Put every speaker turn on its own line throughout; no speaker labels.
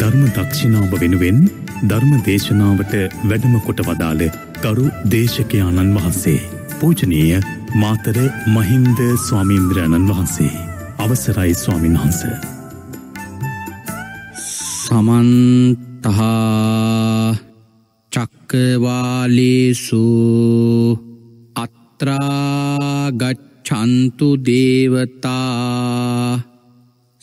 ධර්ම දක්ෂිණාව වෙනුවෙන් ධර්ම දේශනාවට වැඩම කොට වදාළ කරු දේශකයාණන් වහන්සේ. පූජනීය මාතර මහින්ද ස්වාමීන්ද්‍රණන් වහන්සේ. අවසරයි ස්වාමින් වහන්ස. සමන්තහා චක්කවාලේසු අත්‍රාගච්චන්තු දේවතා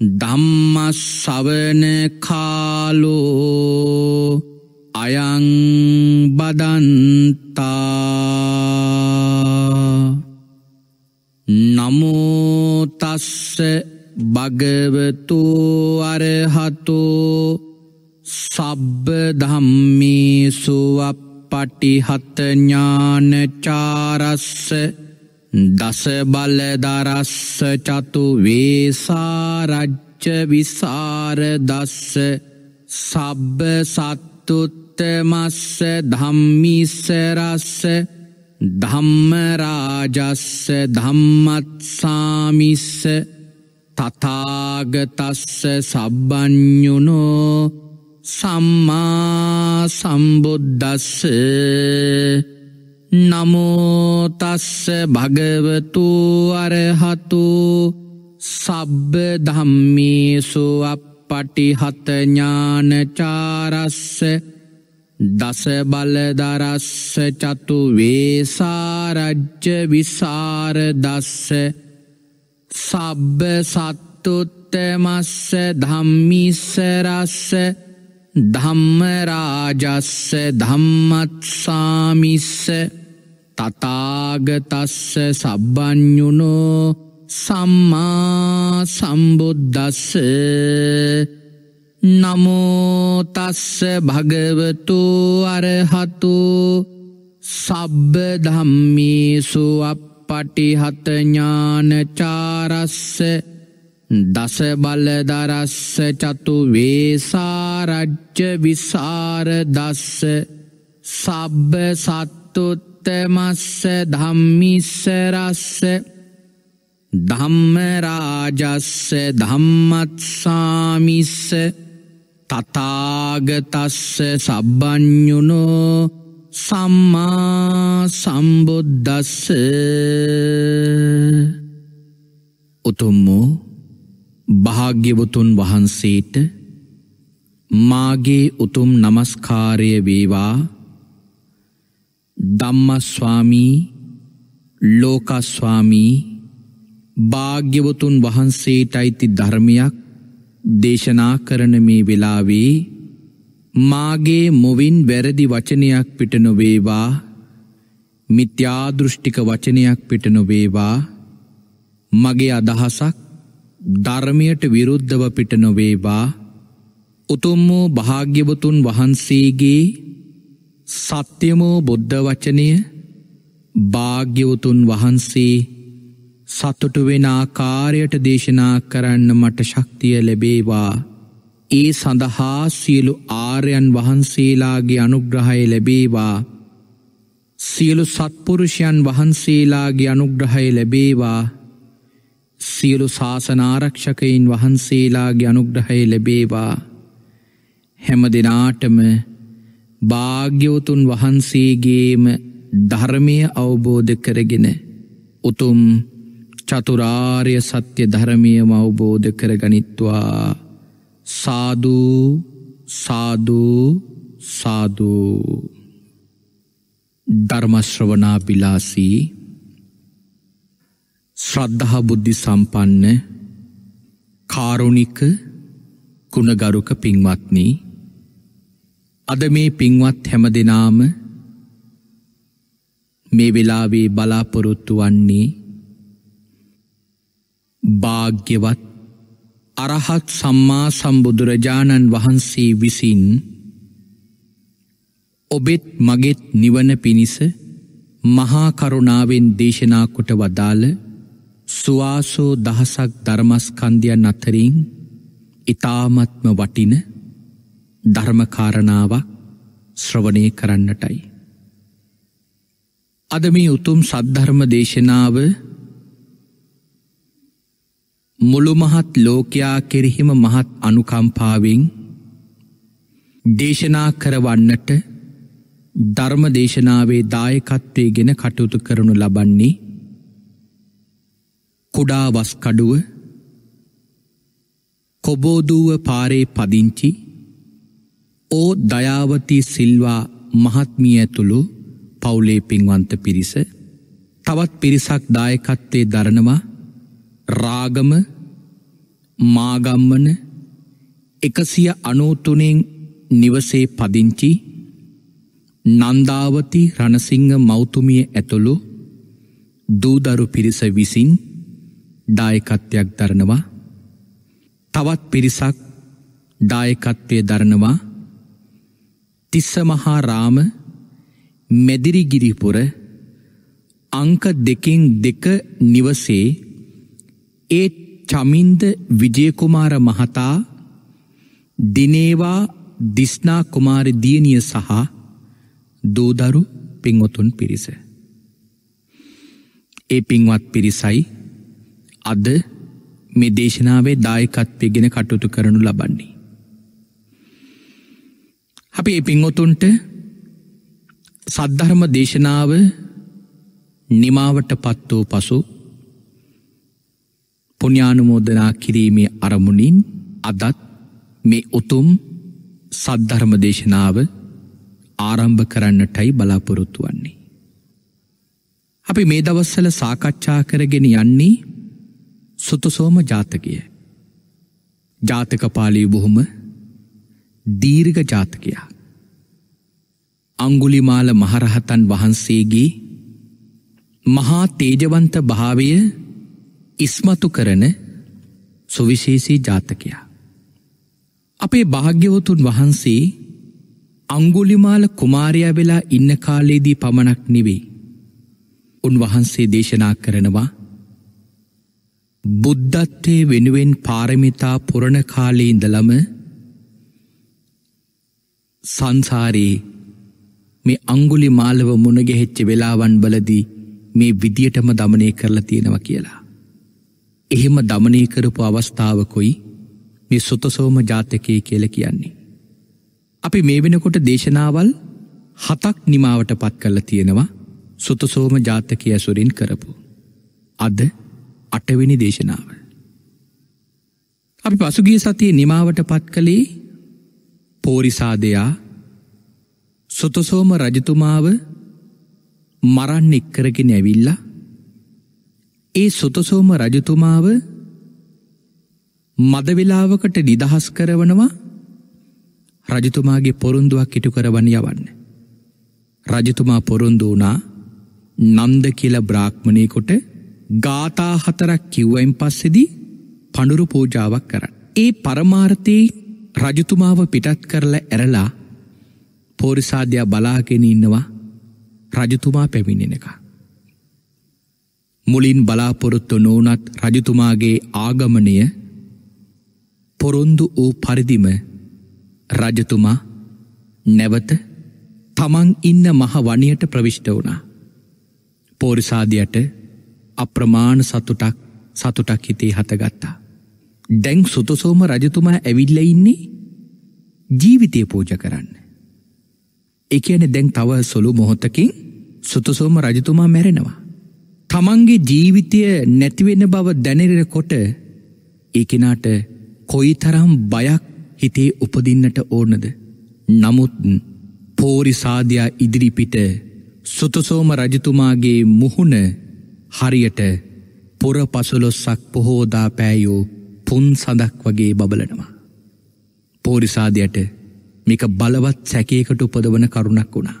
ධම්මස්සවන කාලෝ අයං බදන්තා නමෝතස්ස භගවතු අරහතු සබ්බ ධම්මේ සුවප්පටිහත ඥානචාරස්ස දසබලදරස්ස චතු වේසාරච්ච විසාර දස්ස සබ්බ සත්තුත්තමස්ස ධම්මිස්සරස්ස ධම්මරාජස්ස ධම්මත්සාමිස්ස තතාගතස්ස සබ්බ්ඥුනෝ සම්මා සම්බුද්දස්සේ නමෝතස්ස භගවතු අරහතු සබ්බ ධම්මේසු පටිහතඥානචාරස්ස දස බලදරස්ස චතු වේසාරජ්්‍ය විසාරදස්ස සබ්බ සත්තුත්තමස්ස ධම්මිස්සරස්ස ධම්මරාජස්ස ධම්මත්සාමිස්ස තතාගතස්ස සබ්බඥුණෝ සම්මා සම්බුද්ධස්ස නමෝතස්ස භගවතු අරහතු සබ්බ ධම්මීසු අපපටිහතඥානචාරස්ස දස බලදරස්ස චතු වේසාරජ්්‍ය විසාර දස්ස සබ්බ සත්තුත් මස්ස ධම්මිස්ස රස්ස ධම්ම රාජස්ස ධම්මත්සාමිස්ස තථාගතස්ස සබ්බඤුනෝ සම්මා සම්බුද්දස්ස උතුම් වූ භාග්‍යවතුන් වහන්සේට මාගේ උතුම් নমස්කාරය වේවා ධම්මස්වාමී ලෝකස්වාමී භාග්‍යවතුන් වහන්සේට අයිති ධර්මයක් දේශනා කරන මේ වෙලාවේ මාගේ මොවින් වැරදි වචනයක් පිට නොවේවා මිත්‍යාදෘෂ්ටික වචනයක් පිට නොවේවා මගේ අදහසක් ධර්මයට විරුද්ධව පිට නොවේවා උතුම් වූ භාග්‍යවතුන් වහන්සේගේ සත්‍යමෝ බුද්ධ වචනය භාග්‍යවතුන් වහන්සේ සතුටු වෙන ආකාරයට දේශනා කරන්න මට ශක්තිය ලැබේවා ඒ සඳහා සියලු ආර්යන් වහන්සේලාගේ අනුග්‍රහය ලැබේවා සියලු සත්පුරුෂයන් වහන්සේලාගේ අනුග්‍රහය ලැබේවා සියලු ශාසනාරක්ෂකයින් වහන්සේලාගේ අනුග්‍රහය ලැබේවා හැම දෙනාටම භාග්‍යවතුන් වහන්සේගේම ධර්මය අවබෝධ කරගෙන උතුම් චතුරාර්ය සත්‍ය ධර්මියම අවබෝධ කරගනිත්වා සාධූ සාධූ සාධූ ධර්මශ්‍රවනා පිලාසී ශ්‍රද්ධහ බුද්ධි සම්පන්න කාරුණික කුණගරුක පින්වත්නී අද මේ පින්වත් හැම දෙනාම මේ වෙලාවේ බලාපොරොත්තු වන්නේ භාග්‍යවත් අරහත් සම්මා සම්බුදුරජාණන් වහන්සේ විසින් ඔබෙත් මගෙත් නිවන පිණිස මහා කරුණාවෙන් දේශනා කොට වදාළ සුවාසෝ දහසක් ධර්මස්කන්ධයන් අතරින් ඊ타මත්ම වටිනා ධර්මකාරණාවක් ශ්‍රවනය කරන්නටයි. අද මේ උතුම් සද්ධර්ම දේශනාව මුළුමහත් ලෝකයා කෙරෙහිම මහත් අනුකම්පාවෙන් දේශනා කරවන්නට ධර්ම දේශනාවේ දායකත්වය ගෙන කටයුතු කරනු ලබන්නේ කුඩා වස්කඩුව කොබෝදුව පාරේ පදිංචි ඕ දයාවතී සිල්වා මහත්මිය ඇතුළු පවුලේ පින්වන්ත පිරිස තවත් පිරිසක් දායකත්තේ දරනවා රාගම මාගම්මන එකසිය අනෝතුනෙන් නිවසේ පදිංචි නන්දාවති රණසිංහ මෞතුමිය ඇතුළු දූදරු පිරිස විසින් දායකත්වයක් දරනවා තවත් පිරිසක් දායකත්වය දරනවා තිස්ස මහා රාම මැදිරිගිරිපුර අංක දෙකෙන් දෙක නිවසේ ඒ චමින්ද විජයකුමාර මහතා දිනේවා දිස්නා කුමාර දියණිය සහ දෝදරු පින්වතුන් පිරිස. ඒ පින්වත් පිරිසයි අද මේ දේශනාවේ දායකත්වයගෙන කටයුතු කරනු ලබන්නේ. අපි ඒ පින්වතුන්ට සද්ධර්ම දේශනාව නිමාවට පත් වූ පසු පුණ්‍යානුමෝදනා කිරීමේ අරමුණින් අදත් මේ උතුම් සද්ධර්ම දේශනාව ආරම්භ කරන්නටයි බලාපොරොත්තු වන්නේ. අපි මේ දවස්සල සාකච්ඡා කරගෙන යන්නේ සුතුසෝම ජාතකය. ජාතක පාලී බොහොම දීර්ඝ ජාතකයා. අංගුලිමාල මහරහතන් වහන්සේගේ මහා තේජවන්ත භාවය ඉස්මතු කරන සුවිශේෂී ජාතකයා. අපේ භාග්‍යවතුන් වහන්සේ අංගුලිමාල කුමාරයා වෙලා ඉන්න කාලයේදී පමණක් නෙවෙයි. උන්වහන්සේ දේශනා කරනවා බුද්ධත්වය වෙනුවෙන් පාරමිතා පුරණ කාලේ ඉඳලම සංසාරයේ මේ අංගුලි මාලව මුණගෙහෙච්ච වෙලාවන් බලදී මේ විදියටම දමනය කරලා තියෙනවා කියලා. එහෙම දමනය කරපු අවස්ථාවකොයි මේ සුතසෝම ජාතකයේ කියල කියන්නේ. අපි මේ වෙනකොට දේශනාවල් හතක් නිමාවට පත් කරල තියෙනවා සුතසෝම ජාතකය ඇසුරින් කරපු. අද අටවෙනි දේශනාව. අපි පසුගිය සතිය නිමාවට පත් කළේ පෝරිසාදයා සුතසෝම රජතුමාව මරන්න එක්කරගෙන ඇවිල්ල ඒ සුතසෝම රජතුමාව මදවෙලාවකට නිදහස් කරවනවා රජතුමාගේ පොරුන්දුවක් ඉටු කරවන යවන්න. රජතුමා පොරුන්දු වනා නන්ද කියල බ්‍රාක්්මණයකොට ගාථා හතරක් කිව්වයින් පස්සෙදි පඩුරු පූජාවක් කරන්න. ඒ පරමාර්තයේ රජතුමාව පිටත් කරලා ඇරලා පෝරිසාධ්‍යයා බලාගෙන ඉන්නවා රජතුමා පැමිණෙනක. මුලින් බලාපොරොත්තු නෝනත් රජතුමාගේ ආගමනය පොරොන්දු වූ පරිදිම රජතුමා නැවත තමන් ඉන්න මහ වනයට ප්‍රවිශ්ට වුණා. පෝරිසාධයට අප්‍රමාණ සතුටක් සතුටක් හිතේ හතගත්තා. දැන් සුතසෝම රජතුමා ඇවිල්ල ඉන්නේ ජීවිතය පූජ කරන්න. එකන දැන් තව සොළු මොහොත්තකින් සුතසෝම රජතුමා මැරෙනවා. තමන්ගේ ජීවිතය නැතිවෙන බව දැනරෙන කොට ඒකෙනාට කොයි තරම් බයක් හිතේ උපදින්නට ඕනද. නමුත් පෝරිසාධයා ඉදිරිපිට සුතසෝම රජතුමාගේ මුහුණ හරියට පොර පසුලොස්සක් පොහෝදා පෑයෝ පුන් සඳක් වගේ බබලනවා. පෝරිසාදයට මේක බලවත් සැකේකට උපදවන කරුණක් වුණා.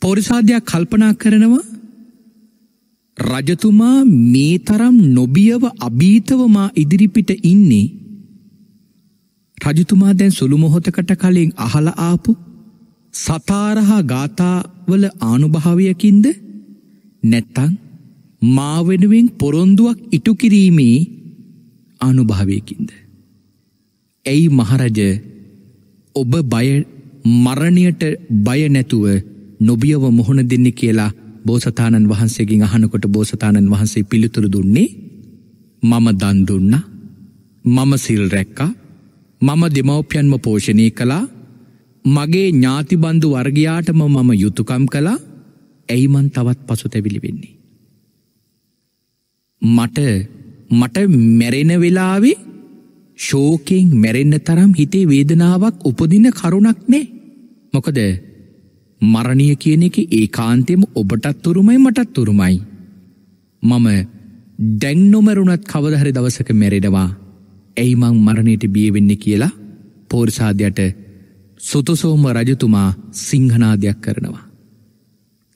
පෝරිසාධයක් කල්පනා කරනවා රජතුමා මේ තරම් නොබියව අභීතවමා ඉදිරිපිට ඉන්නේ රජතුමා දැන් සුළු මොහොතකට කලින් අහල ආපු සතාරහා ගාථාවල ආනුභාවයකින්ද නැත්තං මා වෙනුවෙන් පොරොන්දුවක් ඉටු කිරීමේ අනුභාවයකින්ද. ඇයි මහරජ ඔබ බය මරණයට බය නැතුව නොබියව මුහුණ දෙන්න කියලා බෝසතාණන් වහන්සේගෙන් අහනකොට බෝසතාණන් වහන්සේ පිළිතුරු දුන්නේ මම දන් දුන්නා මම සිල් රැක්කා මම දෙමව්පියන්ම පෝෂණය කළා මගේ ඥාතිබන්ධු වර්ගයාටම මම යුතුකම් කළා ඇයිමන් තවත් පසු තැවිලි වෙන්නේ. මට මට මැරෙන වෙලාවේ ශෝකෙන් මැරෙන්න තරම් හිතේ වේදනාවක් උපදින කරුණක් නෑ. මොකද මරණය කියන එක ඒ කාන්තෙම ඔබටත් තුරුමයි මටත් තුරුමයි. මම දැන් නොමැරුණත් කවදහරි දවසක මැරෙනවා. ඇයි මං මරණයට බියවෙන්නේ කියලා පෝර්සාධයට සුතුසෝම රජතුමා සිංහනාදයක් කරනවා.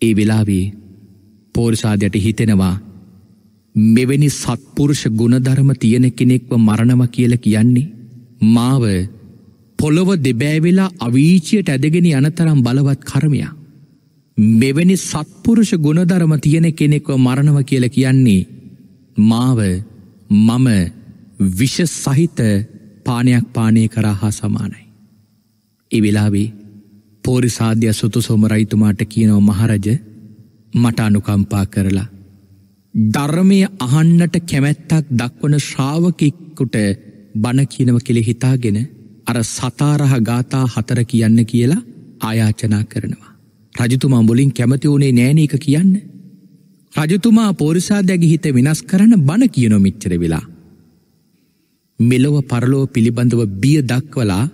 ඒ වෙලාවේ පෝර්සාධයට හිතෙනවා මෙවැනි සත්පුරුෂ ගුණධර්ම තියෙන කෙනෙක්ව මරණව කියල කියන්නේ. මාව පොළොව දෙබෑවෙලා අවීචයට ඇදගෙන යනතරම් බලවත් කරමයා. මෙවැනි සත්පුරුෂ ගුණධර්ම තියෙන කෙනෙක්ව මරණව කියල කියන්නේ. මාව මම විෂ සහිත පානයක් පානය කරා හා සමානයි. එවෙලාවේ පෝරිසාධ්‍ය සුතු සෝමරයිතුමාට කියනව මහරජ මට අනුකම්පා කරලා ධර්මය අහන්නට කැමැත්තක් දක්වන ශ්‍රාවකෙක්කුට බණ කියනව කෙළෙ හිතාගෙන අර සතාරහ ගාතා හතර කියන්න කියලා ආයාචනා කරනවා. රජතුමා මුලින් කැමති වුණේ නෑන එක කියන්න. රජතුමා පෝරිසා දැගි හිත වෙනස් කරන බණ කියනො මිච්චර වෙලා. මෙලොව පරලෝ පිළිබඳව බිය දක්වලා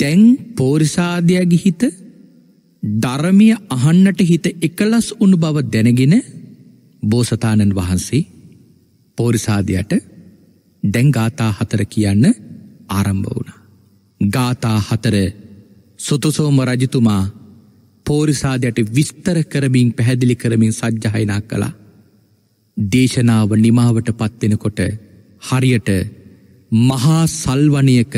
දැන් පෝරිසාධයගි හිත ධර්මය අහන්නට හිත එකලස් උුණු බව දැනගෙන බෝසතාණන් වහන්සේ පෝරිසාධයට දැන් ගාථා හතර කියන්න ආරම්භ වුණ. ගාථා හතර සුතුසෝම රජතුමා පෝරිසාධයට විස්තර කරමින් පැහැදිලි කරමින් සජ්්‍යහයිනා කළා. දේශනාව නිමාවට පත්වෙනකොට හරියට මහා සල්වනයක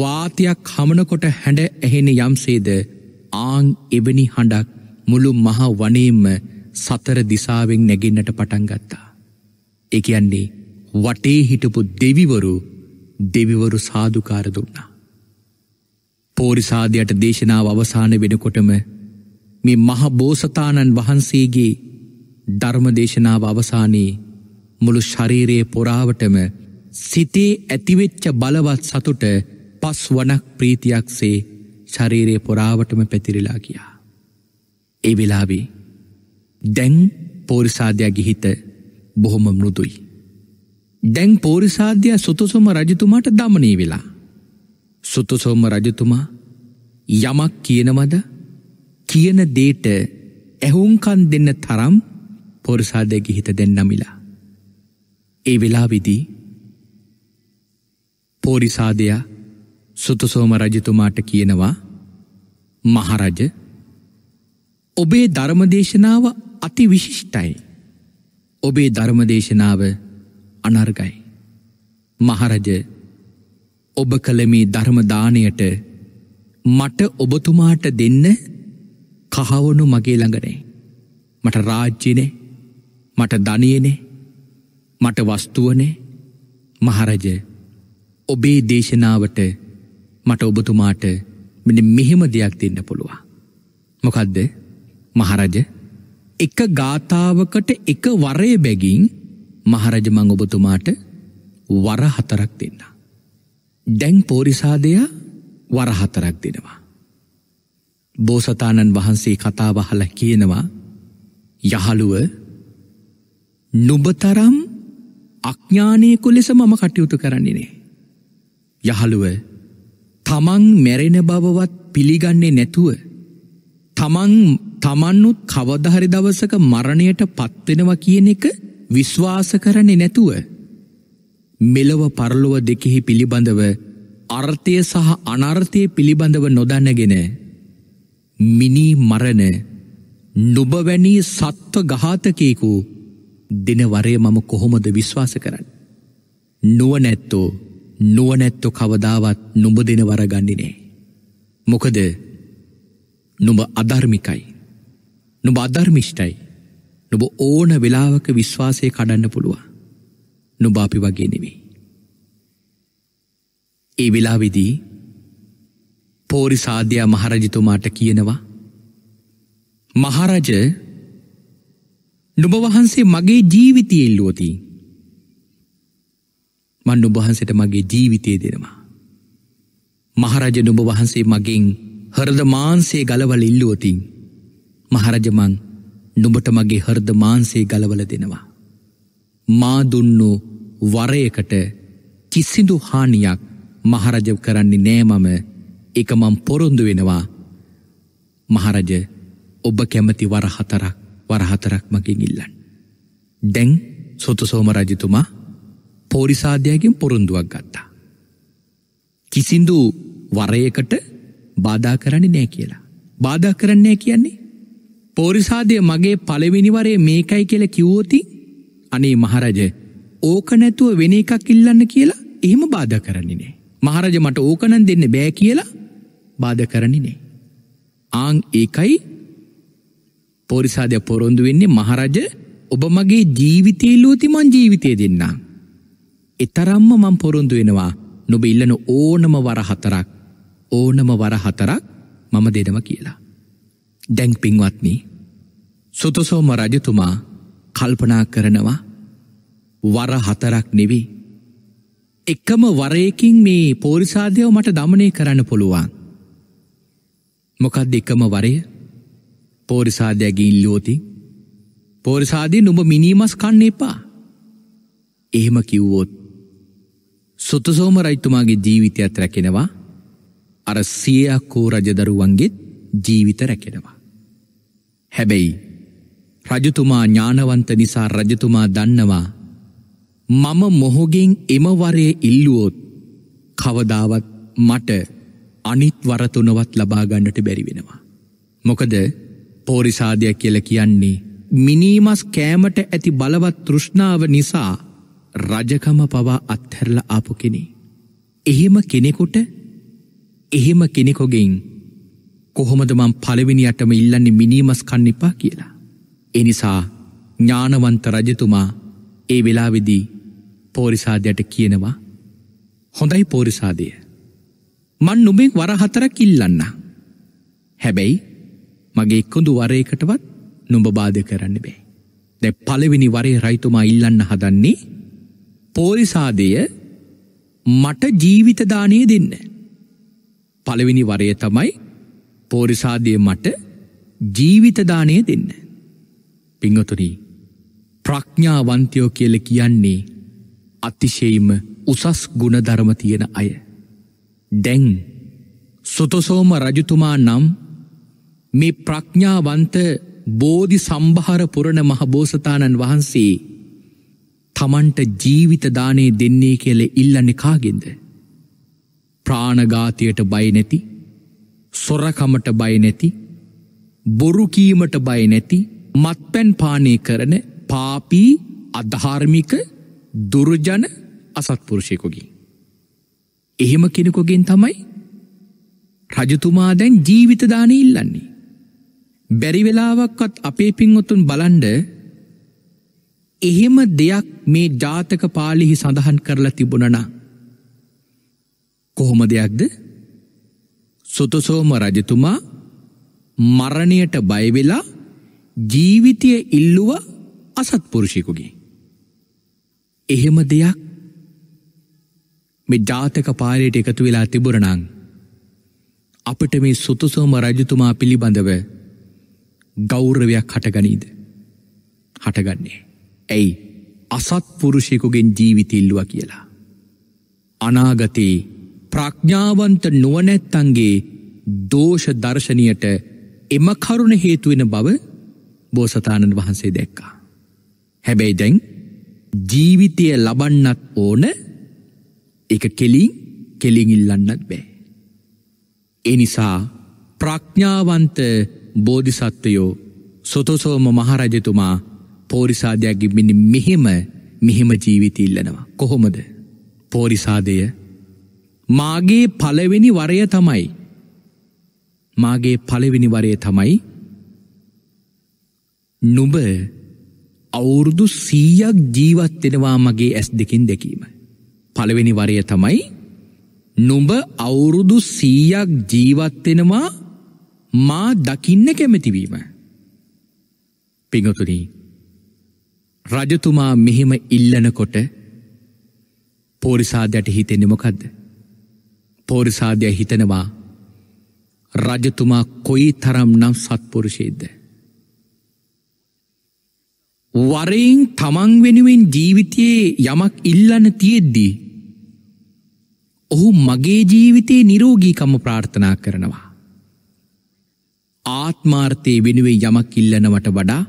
වාතියක් හමනකොට හැඩ ඇහෙන යම්සේද ආං එවැනි හඬක් මුළු මහා වනේම සතර දිසාවෙන් නැගින්නට පටන් ගත්තා. ඒ කියන්නේ වටේ හිටපු දෙවිවරු දෙවිවරු සාධකාර දුන්නා. පෝරිසාධයට දේශනාව අවසාන වෙනකොටම මේ මහබෝසතාණන් වහන්සේගේ ධර්ම දේශනාව අවසානයේ මුළු ශරීරයේ පොරාවටම සිතේ ඇතිවෙච්ච බලවත් සතුට පස් වනක් ප්‍රීතියක් සේ ශරීරයේ පොරාවටම පැතිරිලා ගියා. ඒ වෙලාවේ දැන් පෝරිසාධ්‍යයාගේ හිත බොහොම මෘදුයි. දැන් පෝරිසාධ්‍යයා සුතුසොම රජතුමාට දමනී වෙලා. සුතුසෝම රජතුමා යමක් කියනවද කියන දේට ඇහුන්කන් දෙන්න තරම් පොරිසාදයකි හිත දෙන්නමිලා. ඒ වෙලා විදී පෝරිසාදයා සුතුසෝම රජතුමාට කියනවා මහරජ ඔබේ ධර්මදේශනාව අති විශිෂ්ටයි. ඔබේ ධර්මදේශනාව අනර්ගයි. මහරජ ඔබ කළ මේ ධර්මදානයට මට ඔබතුමාට දෙන්න කහවනු මගේ ළඟනේ. මට රාජ්‍යනේ මට ධනයනේ මට වස්තුවනේ මහරජ ඔබේ දේශනාවට මට ඔබතුමාට මෙ මෙහෙම දෙයක් දෙන්න පුළුවන්. මොකදද මහරජ එක ගාථාවකට එක වරය බැගින් මහරජ මං ඔබතුමාට වර හතරක් දෙන්න. ඩැං පෝරිසාදයා වර හතරක් දෙනවා. බෝසතාණන් වහන්සේ කතාවහල කියනවා යහළුව නුබතරම් අඥ්ඥානයකු ලෙස මම කටයුතු කරන්නේනේ. යහළුව තමන් මැරෙන බවවත් පිළිගන්නේ නැතුව තමන් තමන්නුත් කවදහරි දවසක මරණයට පත්වෙනවා කියන එක විශ්වාස කරන්නේ නැතුව. මෙලොව පරලොව දෙකෙහි පිළිබඳව අර්ථය සහ අනර්ථය පිළිබඳව නොදන්නගෙන. මිනී මරණ නොබවැනී සත්ව ගාතකයකු දෙනවරය මම කොහොමද විශ්වාස කරන්න. නුවනැත්තෝ නුවනැත්තො කවදාවත් නොඹ දෙනවර ගණ්ඩිනේ. මොකද නුඹ අධර්මිකයි. නුඹ අධර්මිෂ්ටයි. නුබ ඕන වෙලාවක විශ්වාසය කඩන්න පුළුව. නුබ අපි වගේ නෙවෙයි. ඒ වෙලාවිදී පෝරි සාධ්‍යයා මහරජතුමාට කියනවා මහරජ නුබ වහන්සේ මගේ ජීවිතය එල්ලුවතිී මන් නුබහන්සට මගේ ජීවිතය දෙනවා. මහරජ නුබ වහන්සේ මගින් හරද මාන්සේ ගලවල ඉල්ලුවතින් මහරජමං නුඹට මගේ හරද මාන්සේ ගලවල දෙනවා. මා දුන්නු වරයකට කිසිදු හානියක් මහරජ කරන්නේ නෑමම එක මම් පොරොන්දු වෙනවා මහරජ ඔබ කැමති වරහතරක් වරහතරක් මකින් ඉල්ලන්. දැන් සොතුසෝම රජතුමා පෝරිසාධ්‍යයගෙන් පොරුන්දුවක් ගත්තා. කිසිදු වරයකට බාධා කරන්නේ නෑ කියලා. බාධා කරන්නේ කියන්නේ පෝරිසාදය මගේ පළවෙනිවරේ මේකයි කියල කිවෝති අනේ මහරජ ඕක නැතුව වෙන එකක් ඉල්ලන්න කියලා එහෙම බාධ කරන්නේ නෑ. මහරජ මට ඕකනන් දෙන්න බෑ කියලා බාධ කරන්නේ නෑ. ආං ඒකයි පොරිසාදය පොරොන්දු වෙන්නේ මහරජ ඔබ මගේ ජීවිතේල්ලූති මං ජීවිතය දෙන්නා. එතරම්ම මං පොරොන්දු වෙනවා නොබ ඉල්ලන ඕනම වර හතරක් ඕනම වර හතරක් මම දෙනම කියලා. දැන් පින්වත්නි සුතුසෝම රජතුමා කල්පනා කරනවා වර හතරක් නෙවි. එක්කම වරයකින් මේ පෝරිසාධ්‍යව මට දමනය කරන්න පුළුවන්. මොකක්ද එකම වරය පෝරිසාධ්‍යයගේ ඉල්ලෝති පෝරිසාධය නුඹ මිනීමස් කන්න එපා. එහෙම කිව්වෝත් සුතුසෝම රයිතුමාගේ ජීවිතයත් රැකෙනවා අර සියකෝ රජදරුවන්ගෙත් ජීවිත රැකෙනවා. හැබැයි රජතුමා ඥානවන්ත නිසා රජතුමා දන්නවා මම මොහොගෙන් එමවරය ඉල්ලුවෝත් කවදාවත් මට අනිත් වරතුනවත් ලබාගන්නට බැරිවෙනවා. මොකද පෝරිසාදයක් කියල කියන්නේ මිනීමස් කෑමට ඇති බලවත් තෘෂ්ණාව නිසා රජකම පවා අත්හැරල ආපු කෙනෙ. එහෙම කෙනෙකුට එහෙම කෙනෙකොගෙන් කොහොමදමම් පළවෙනියටම ඉල්ලන්නේ මිනීමස් කන්නිපා කියලා. එනිසා ඥානවන්ත රජතුමා ඒ වෙලාවෙදී පෝරිසාදයට කියනවා හොඳයි පෝරිසාදය. මන් නුබෙන් වරහතරක් ඉල්ලන්න. හැබැයි මගේ කොඳු වරයකටවත් නුඹ බාධ කරන්න බෑ. දැ පලවෙනි වරේ රයිතුමා ඉල්ලන්න හදන්නේ පෝරිසාදය මට ජීවිතදානය දෙන්න. පළවෙනි වරය තමයි පෝරිසාදය මට ජීවිතදානය දෙන්න. පිංහතුරී ප්‍රඥාවන්තයෝ කියල කියන්නේ අතිශයම උසස් ගුණධරම තියෙන අය. දැන් සොතසෝම රජතුමා නම් මේ ප්‍රඥාවන්ත බෝධි සම්භහර පුරණ මහබෝසතාණන් වහන්සේ තමන්ට ජීවිතදානය දෙන්නේ කියල ඉල්ලන්නේ කාගෙන්ද. ප්‍රාණඝාතයට බය නැති සොරකමට බය නැති බොරු කීමට බය නැති මත්පැන් පානය කරන පාපී අධාර්මික දුර්ජන අසත්පුරුෂයෙකුගේ එහෙම කෙනෙකුගෙන් තමයි රජතුමා දැන් ජීවිත දාන ඉල්ලන්නේ බැරි වෙලාවක්වත් අපේ පින්වතුන් බලන්ඩ එහෙම දෙයක් මේ ජාතක පාලිහි සඳහන් කරලා තිබුණනා කොහොම දෙයක්ද සුතසෝම රජතුමා මරණයට බයවෙලා ජීවිතය ඉල්ලුව අසත්පුරුෂයකුගේ. එහෙම දෙයක් මෙ ජාතක පාලයට එකතු වෙලා තිබුරණං. අපට මේ සුතුසෝම රජතුමා පිළිබඳව ගෞරවයක් හටගනීද. හටගන්නේ. ඇයි අසත්පුරුෂයකුගෙන් ජීවිත ඉල්ලුව කියලා. අනාගතයේ ප්‍රඥාවන්ත නුවනැත්තන්ගේ දෝෂ දර්ශනයට එම කරුණ හේතුවෙන බව බෝසතාණන් වහන්සේ දැක්කා. හැබැයි දැන් ජීවිතය ලබන්නත් ඕන එක කෙලින් කෙලිඉල්ලන්නත් බෑ. එනිසා ප්‍රඥාවන්ත බෝධිසත්වයෝ සොතසෝම මහරජතුමා පෝරිසාදයක් ගිබිනි මෙහෙම මෙහෙම ජීවිත ඉල්ලනවා. කොහොමද පෝරිසාදය මාගේ පළවෙනි වරය තමයි. මාගේ පළවෙනි වරය තමයි නුඹ අවුරුදු 100ක් ජීවත් වෙනවා මගේ ඇස් දෙකින් දැකීම. පළවෙනි වරය තමයි නුඹ අවුරුදු 100ක් ජීවත් වෙනවා මා දකින්න කැමති වීම. පිඟුතුනි රජතුමා මෙහෙම ඉල්ලනකොට පොරිසාදයට හිතෙන්නේ මොකද්ද? පෝරිසාදය හිතනවා රජතුමා කොයි තරම් නම් සත්පුරුෂේද. වරයින් තමන් වෙනුවෙන් ජීවිතයේ යමක් ඉල්ලන තියෙද්දී. ඔහු මගේ ජීවිතයේ නිරෝගීකම ප්‍රාර්ථනා කරනවා. ආත්මාර්ථය වෙනුවේ යමක් ඉල්ලනවට වඩා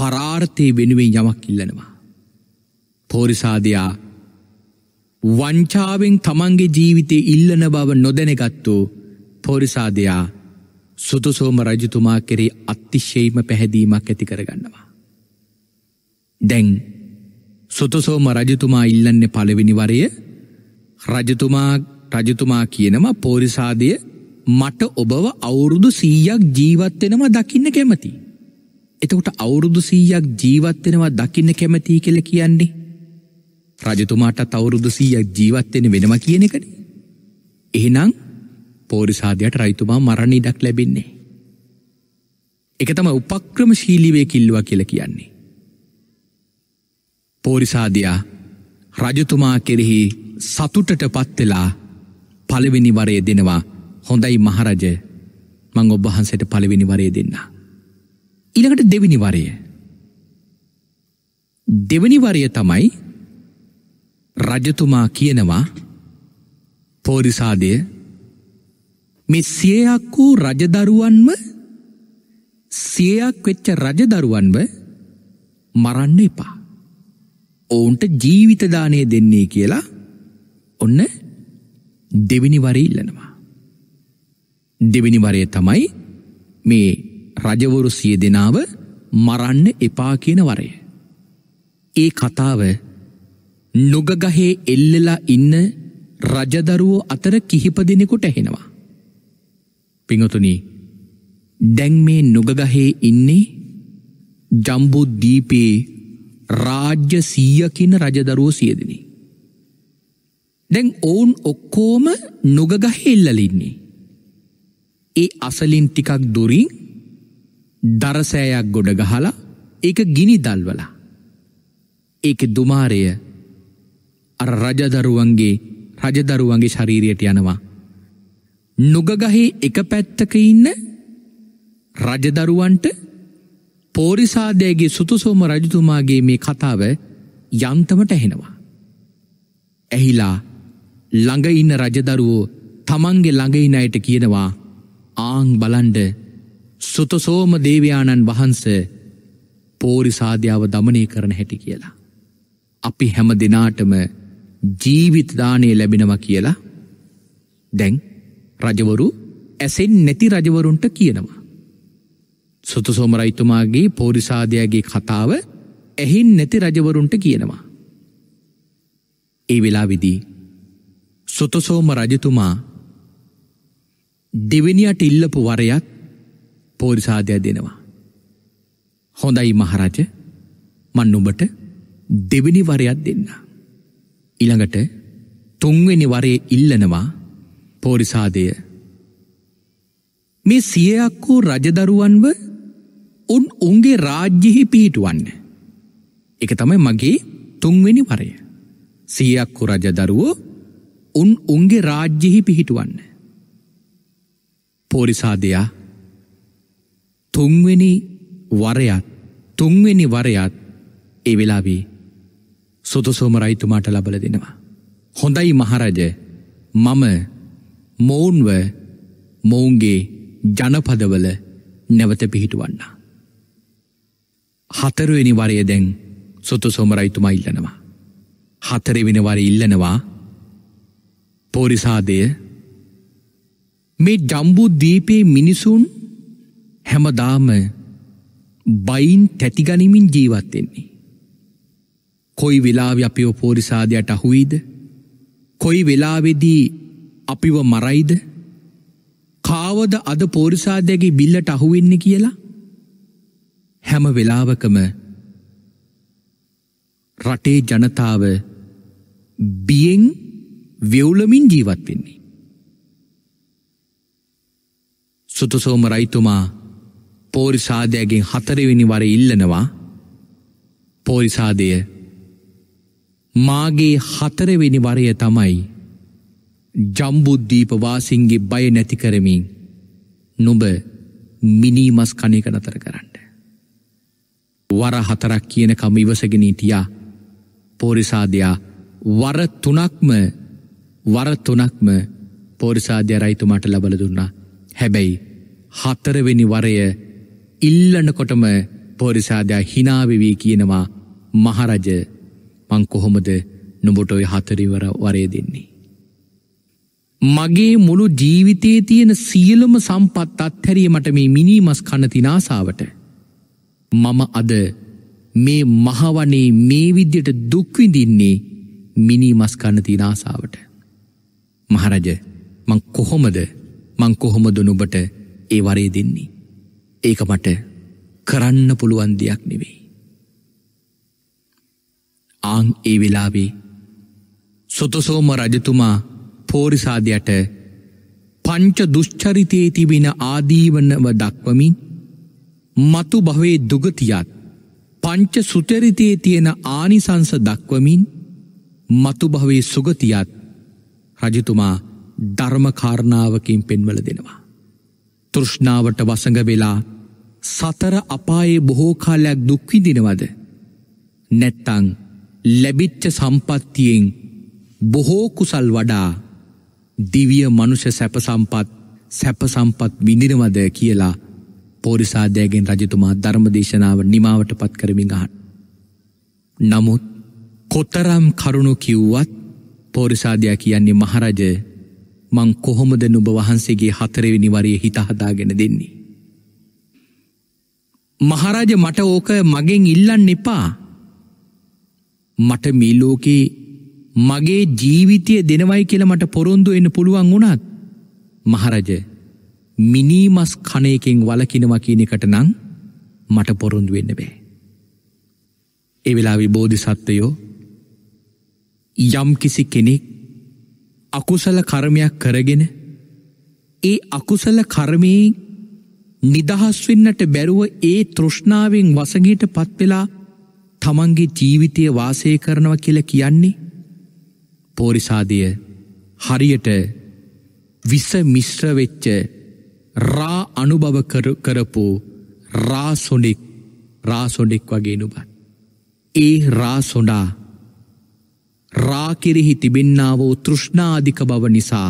පරාර්ථය වෙනුවෙන් යමක් ඉල්ලනවා. පෝරිසාදයා වංචාවෙන් තමන්ගේ ජීවිතය ඉල්ලන බව නොදැනගත්තු පොරිසාදයා සුතුසෝම රජතුමා කෙරේ අත්තිශ්‍යයිම පැහැදීමක් ඇති කරගන්නවා. දැන් සුතුසෝම රජතුමා ඉල්ලන්න පළවෙනිවරය රජතුමා රජතුමා කියනම පෝරිසාදය මට ඔබව අවුරුදු සීයක් ජීවත්වෙනවා දකින්න කැමති. එතකොට අවුරුදු සීයක් ජීවත්වෙනවා දකින්න කැමති කෙළ කියන්නේ රජතුමාටත් අවුරුදු සීයක් ජීවත්වෙන වෙනම කියන එකන. එහෙනම් පෝරිසාධයට රයිතුමා මරණ ඉඩක් ලැබෙන්නේ. එක තම උපක්‍රම ශීලිවේ කිල්ලවා කියල කියන්නේ. පෝරිසාධයා රජතුමා කෙරෙහි සතුටට පත්වෙලා පළවෙනි වරය දෙනවා හොඳයි මහරජ මං ඔබහන්සට පළවෙනි වරය දෙන්න. ඉළඟට දෙවිනි වරය. දෙවනි වරය තමයි රජතුමා කියනවා පෝරිසාදය මෙ සියයක් වූ රජදරුවන්ම සියයක් වෙච්ච රජදරුවන්ව මරන්න එපා. ඔවුන්ට ජීවිතදානය දෙන්නේ කියලා ඔන්න දෙවිනිවර ඉල්ලනවා. දෙවිනිවරය තමයි මේ රජවරු සිය දෙනාව මරන්න එපා කියන වරය. ඒ කතාව නොගගහේ එල්ලලා ඉන්න රජදරුවෝ අතර කිහිප දෙනෙකුට ඇහෙනවා. පිඟතුනී දැන් මේ නොගගහේ ඉන්නේ ජම්බුද්ධීපයේ රාජ්‍ය සීයකින රජදරුවෝ සියදනී. දැන් ඔවුන් ඔක්කෝම නොගගහෙල්ලලින්නේ. ඒ අසලින් ටිකක් දුරින් දරසෑයක් ගොඩ ගහලා ඒක ගිනි දල්වලා. ඒක දුමාරය අර රජදරුවන්ගේ රජදරුවන්ගේ ශරීරයට යනවා. නුගගහේ එක පැත්තක ඉන්න රජදරුවන්ට පෝරිසාදයගේ සුතුසෝම රජතුමාගේ මේ කතාව යන්තමට ඇහෙනවා. ඇහිලා ළඟ ඉන්න රජදරුවෝ තමන්ගේ ළඟයින අයට කියනවා ආං බලන්ඩ සුතසෝම දේවයාණන් වහන්ස පෝරිසාධ්‍යාව දමනය කරන හැටි කියලා. අපි හැම දෙනාටම ජීවිතදානය ලැබෙනවා කියලා දැන් රජවරු ඇසෙන් නැති රජවරුන්ට කියනවා. සුතුසෝමරයිතුමාගේ පෝරිසාධයගේ කතාව ඇහින් නැති රජවරුන්ට කියනවා. ඒ වෙලා විදී සුතසෝම රජතුමා දෙවනියට ඉල්ලපු වරයක් පෝරිසාධයක් දෙනවා. හොඳයි මහරජ මන්නුඹට දෙවිනි වරයක් දෙන්නා. ඉළඟට තුන්වෙනි වරේ ඉල්ලනවා පෝරිසාදය මේ සියයක් වූ රජදරුවන්ව උන් උන්ගේ රාජ්‍යහි පිහිටුවන්න. එක තමයි මගේ තුන්වෙනි වරය. සියක්කු රජදරුවෝ උන් උන්ගේ රාජ්‍යහි පිහිටුවන්න. පෝරිසාදයා තුන්වෙනි වරයත් තුන්වෙනි වරයත් එවෙලාවී සුදුසෝම රයිතුමාට ලබල දෙනවා. හොඳයි මහරජ මම මොවුන්ව මොවුන්ගේ ජනපදවල නැවත පිහිටුවන්න. හතරුවනි වරය දැන් සුතුසෝම රයිතුමා ඉල්ලනවා. හතරවෙන වර ඉල්ලනවා පෝරිසාදය මේ ජම්බුද්දීපේ මිනිසුන් හැමදාම බයින් තැතිගනිමින් ජීවත්වෙෙන්නේ. කොයි වෙලාව අපිෝ පෝරිසාධයට අහුයිද කොයි වෙලාවෙදී අපිව මරයිද කාවද අද පෝරිසාධයගේ බිල්ලට අහුවෙන්න කියලා හැම වෙලාවකම රටේ ජනතාව බියෙන් වෙව්ලමින් ජීවත් වෙන්නේ. සුතුසෝම රයිතුමා පෝරිසාධයගෙන් හතරවෙනි වර ඉල්ලනවා පෝරිසාදය මාගේ හතරවෙනි වරය තමයි ජම්බුද්ධීප වාසින්ගේ බය නැති කරමින් නොබ මිනීමස් කණයක නතර කරන්න. වර හතරක් කියන කම ඉවසගෙනීටියා පෝරිසාදයා වර තුනක්ම වර තුනක්ම පෝරිසාධ්‍ය රයිතුමාට ලබල දුන්නා හැබැයි හතරවෙනි වරය ඉල්ලනකොටම පෝරිසාධයා හිනාවවී කියනවා මහරජ මං කොහොමද නුඹට ඔය හතරිවර වරය දෙන්නේ. මගේ මුළු ජීවිතයේ තියෙන සියලම සම්පත් අත්හැරීමට මේ මිනිමස් කනතිනාසාාවට. මම අද මේ මහවනේ මේ විද්‍යට දුක්විඳින්නේ මිනිමස් කනතිනාසාාවට. මහරජ මං කොහොමද මං කොහොමද නුබට ඒ වරේ දෙන්නේ. ඒක මට කරන්න පුළුවන් දෙයක් නෙවෙයි. ආං ඒ වෙලාවේ සොතසෝම රජතුමා පෝරිසාදයට පංච දුෂ්චරිතයේ තිබෙන ආදීවන්නව දක්වමින් මතු භවේ දුගතියත් පංච සුචරිතයේ තියෙන ආනිසංස දක්වමින් මතු භවේ සුගතියත් රජතුමා ධර්මකාරණාවකින් පෙන්වල දෙනවා. තෘෂ්ණාවට වසඟ වෙලා සතර අපායේ බොහෝ කාලයක් දුක්විදිනවද නැත්තං ලැබිච්ච සම්පත්තියෙන් බොහෝ කුසල් වඩා දිවිය මනුෂ සැපසම්පත් සැපසම්පත් විඳිනවද කියලා පෝරිසාදයගෙන් රජතුමා ධර්මදේශනාව නිමාවට පත් කරමින් අහන්. නමුත් කොතරම් කරුණු කිව්වත් පෝරිසාදයක් කියන්නේ මහරජ මං කොහොමද නුබ වහන්සේගේ හතරවෙනි වරයේ හිතහදාගෙන දෙන්නේ. මහරජ මට ඕක මගෙන් ඉල්ලන්න එපා මට මේ ලෝකේ මගේ ජීවිතය දෙනවයි කියලා මට පොරොන්දු එන්න පුළුවන් වුණත් මහරජ මිනීමස් කණයකෙන් වලකිනවා කියන එකට නං මට පොරොන්දු වෙන්න බෑ. එවෙලා විබෝධි සත්වයෝ යම් කිසි කෙනෙක් අකුසල කරමයක් කරගෙන ඒ අකුසල කරමයෙන් නිදහස් වෙන්නට බැරුව ඒ තෘෂ්ණාවෙන් වසගේට පත්වෙලා තමන්ගේ ජීවිතය වාසය කරනව කියල කියන්නේ පෝරිසාදය හරියට විස මිශ්‍රවෙච්ච රා අනුභව කරපු රාසොඩෙක් රාසොඩෙක් වගේ නුබන්. ඒ රාසොඩා රාකිරෙහි තිබෙන්න්නාවෝ තෘෂ්ණාධික බව නිසා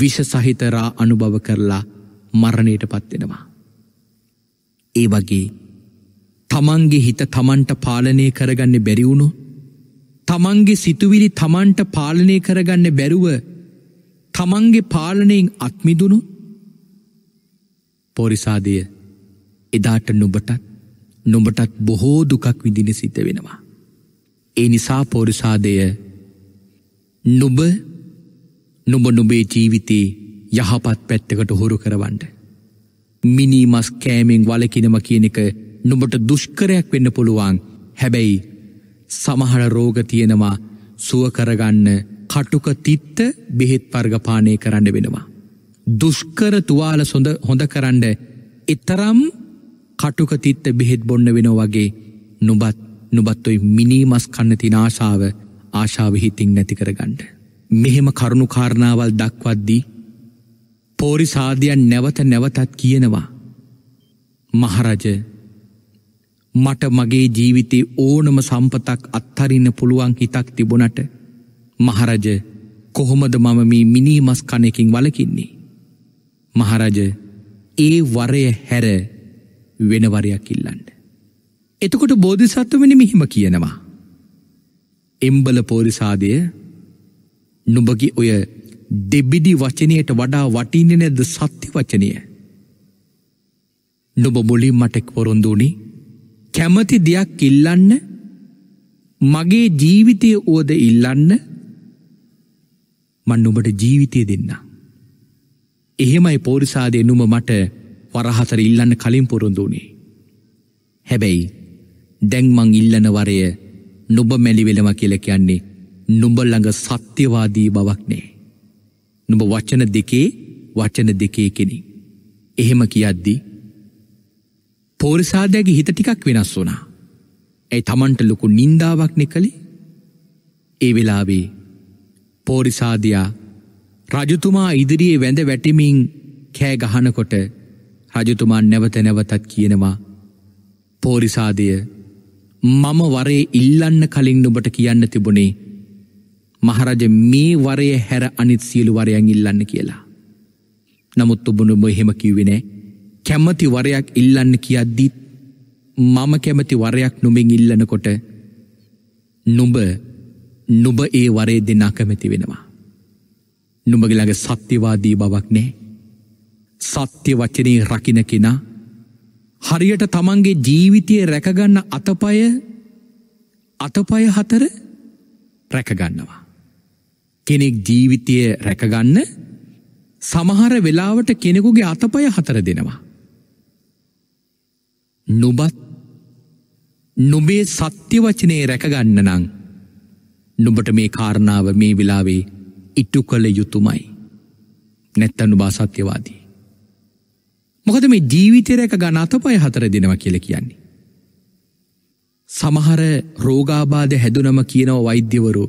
විෂ සහිතරා අනුභව කරලා මරණයට පත්වෙනවා. ඒ වගේ තමන්ගේ හිත තමන්ට පාලනය කරගන්න බැරිවුණු තමන්ගේ සිතුවිලි තමන්ට පාලනය කරගන්න බැරුව තමන්ගේ පාලනයෙන් අත්මිදුණු පොරිසාදය එදාට නුබටත් නොඹටත් බොහෝ දුකක් විදින සිත වෙනවා. ඒ නිසා පොරිසාදය නුබ නුඹ නුබේ ජීවිතේ යහපත් පැත්තකට හොරු කරවන්ට. මිනී මස් කෑමෙන් වලකිනම කියන එක නුඹට දුෂ්කරයක් වෙන්න පුළුවන් හැබැයි සමහර රෝග තියෙනවා සුවකරගන්න කටුක තිත්ත බෙහෙත් පර්ගපානය කරන්න වෙනවා. දුෂ්කර තුවාල සොඳ හොඳ කරන්න එතරම් කටුක තිත්ත බෙහෙත් බොන්න වෙන වගේ නුබත් නුබත්තුයි මිනීමස් කන්න තිනාශාව ආශාව හිතිං නැති කරගන්න. මෙහෙම කරුණු කාරණාවල් දක්වද්දී පෝරි සාධයන් නැවත නැවතත් කියනවා. මහරජ මට මගේ ජීවිතේ ඕනම සම්පතක් අත්හරින්න පුළුවන් හිතක් තිබුණට මහරජ කොහොමද මම මේ මිනී මස් කණයකින් වලකින්නේ. මහරජ ඒ වරය හැර වෙනවරයක් ඉල්ලන්ට. එතකොට බෝධිසත්වමනි මෙහිම කියනවා. එම්බල පෝරිසාදය නුඹගේ ඔය දෙබිඩි වචනයට වඩා වටින්නේ නැද්ද සත්‍ය වචනය. නුබ මුලින් මටෙක් පොරොන්දුනිි කැමති දෙයක් ඉල්ලන්න මගේ ජීවිතය ඕද ඉල්ලන්න මන් උඹට ජීවිතය දෙන්න. එහෙමයි පෝරිසාදය නුම මට වරහසර ඉල්ලන්න කලින් පොරොන්දුනේ. හැබැයි දැන්මං ඉල්ලන වරය නොබ මැලිවෙලම කියල කියන්නේ නුඹල්ළඟ සත්‍යවාදී බවක් නෑ. නුඹ වච්චන දෙකේ වචන දෙකේ කෙනෙ. එහෙම කියද්දිී පෝරිසාදයගේ හිත ටිකක් වෙනස් වුනා. ඇයි තමන්ට ලොකු නින්දාවක්නෙ කළේ ඒ වෙලාවේ පෝරිසාදයා රජතුමා ඉදිරියේ වැඳ වැටිමින් කෑ ගහනකොට රජතුමා නැවත නැවතත් කියනවා පෝරිසාදය මම වරේ ඉල්ලන්න කලින් නුබට කියන්න තිබුණේ මහරජ මේ වරය හැර අනිත් සියලු වරයන් ඉල්ලන්න කියලා. නමුත් ඔබුණු මෙහෙම කිව්වෙනෑ කැමති වරයක් ඉල්ලන්න කියද්දිත් මම කැමති වරයක් නුමෙන් ඉල්ලනකොට නුඹ නුබ ඒ වරේ දෙනා කැමැති වෙනවා. නුඹගලඟ සත්‍යවාදී බවක් නෑ. සත්‍ය වචනය රකින කෙනා හරියට තමන්ගේ ජීවිතය රැකගන්න අතපය අතපය හතර රැකගන්නවා. කෙනෙක් ජීවිතය රැකගන්න සමහර වෙලාවට කෙනෙකුගේ අතපය හතර දෙනවා. නුබත් නුබේ සත්‍ය වචනය රැකගන්න නං නුඹට මේ කාරණාව මේ විලාවේ ඉට්ටු කළ යුතුමයි නැත්තනු බා සත්‍යවාදී. මොකද මේ ජීවිතරයක ගන්න අතපය හතර දෙනව කියල කියන්නේ. සමහර රෝගාබාධ හැදුනම කියනව වෛද්‍යවරු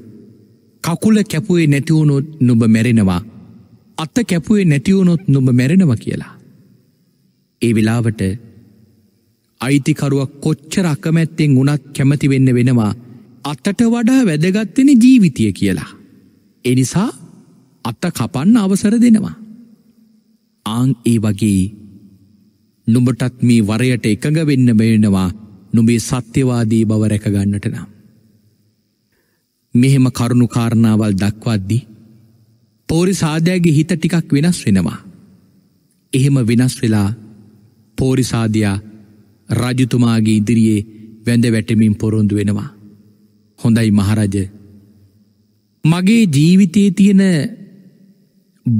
කකුල කැපුවේ නැතිවුණොත් නුබ මැරෙනවා අත්ත කැපුවේ නැතිවුණොත් නුඹ මැරෙනව කියලා. ඒ වෙලාවට අයිතිකරුවක් කොච්චර අකමැත්තෙන් උනත් කැමති වෙන්න වෙනවා අත්තට වඩා වැදගත්වෙන ජීවිතය කියලා. එනිසා අත්ත කපන්න අවසර දෙනවා. ආං ඒ වගේ නුඹටත් මේ වරයට එකඟ වෙන්න බේනවා නුඹේ සත්‍යවාදී බව රැකගන්නට නම්. මෙහෙම කරුණු කාරණාවල් දක්වද්දි පෝරි සාදයාගේ හිත ටිකක් වෙනස් වෙනවා. එහෙම වෙනස් වෙලා පෝරිසාදයා රජතුමාගේ ඉදිරියේ වැඳ වැටමින් පොරොන්දු වෙනවා. හොඳයි මහරජ. මගේ ජීවිතයේ තියෙන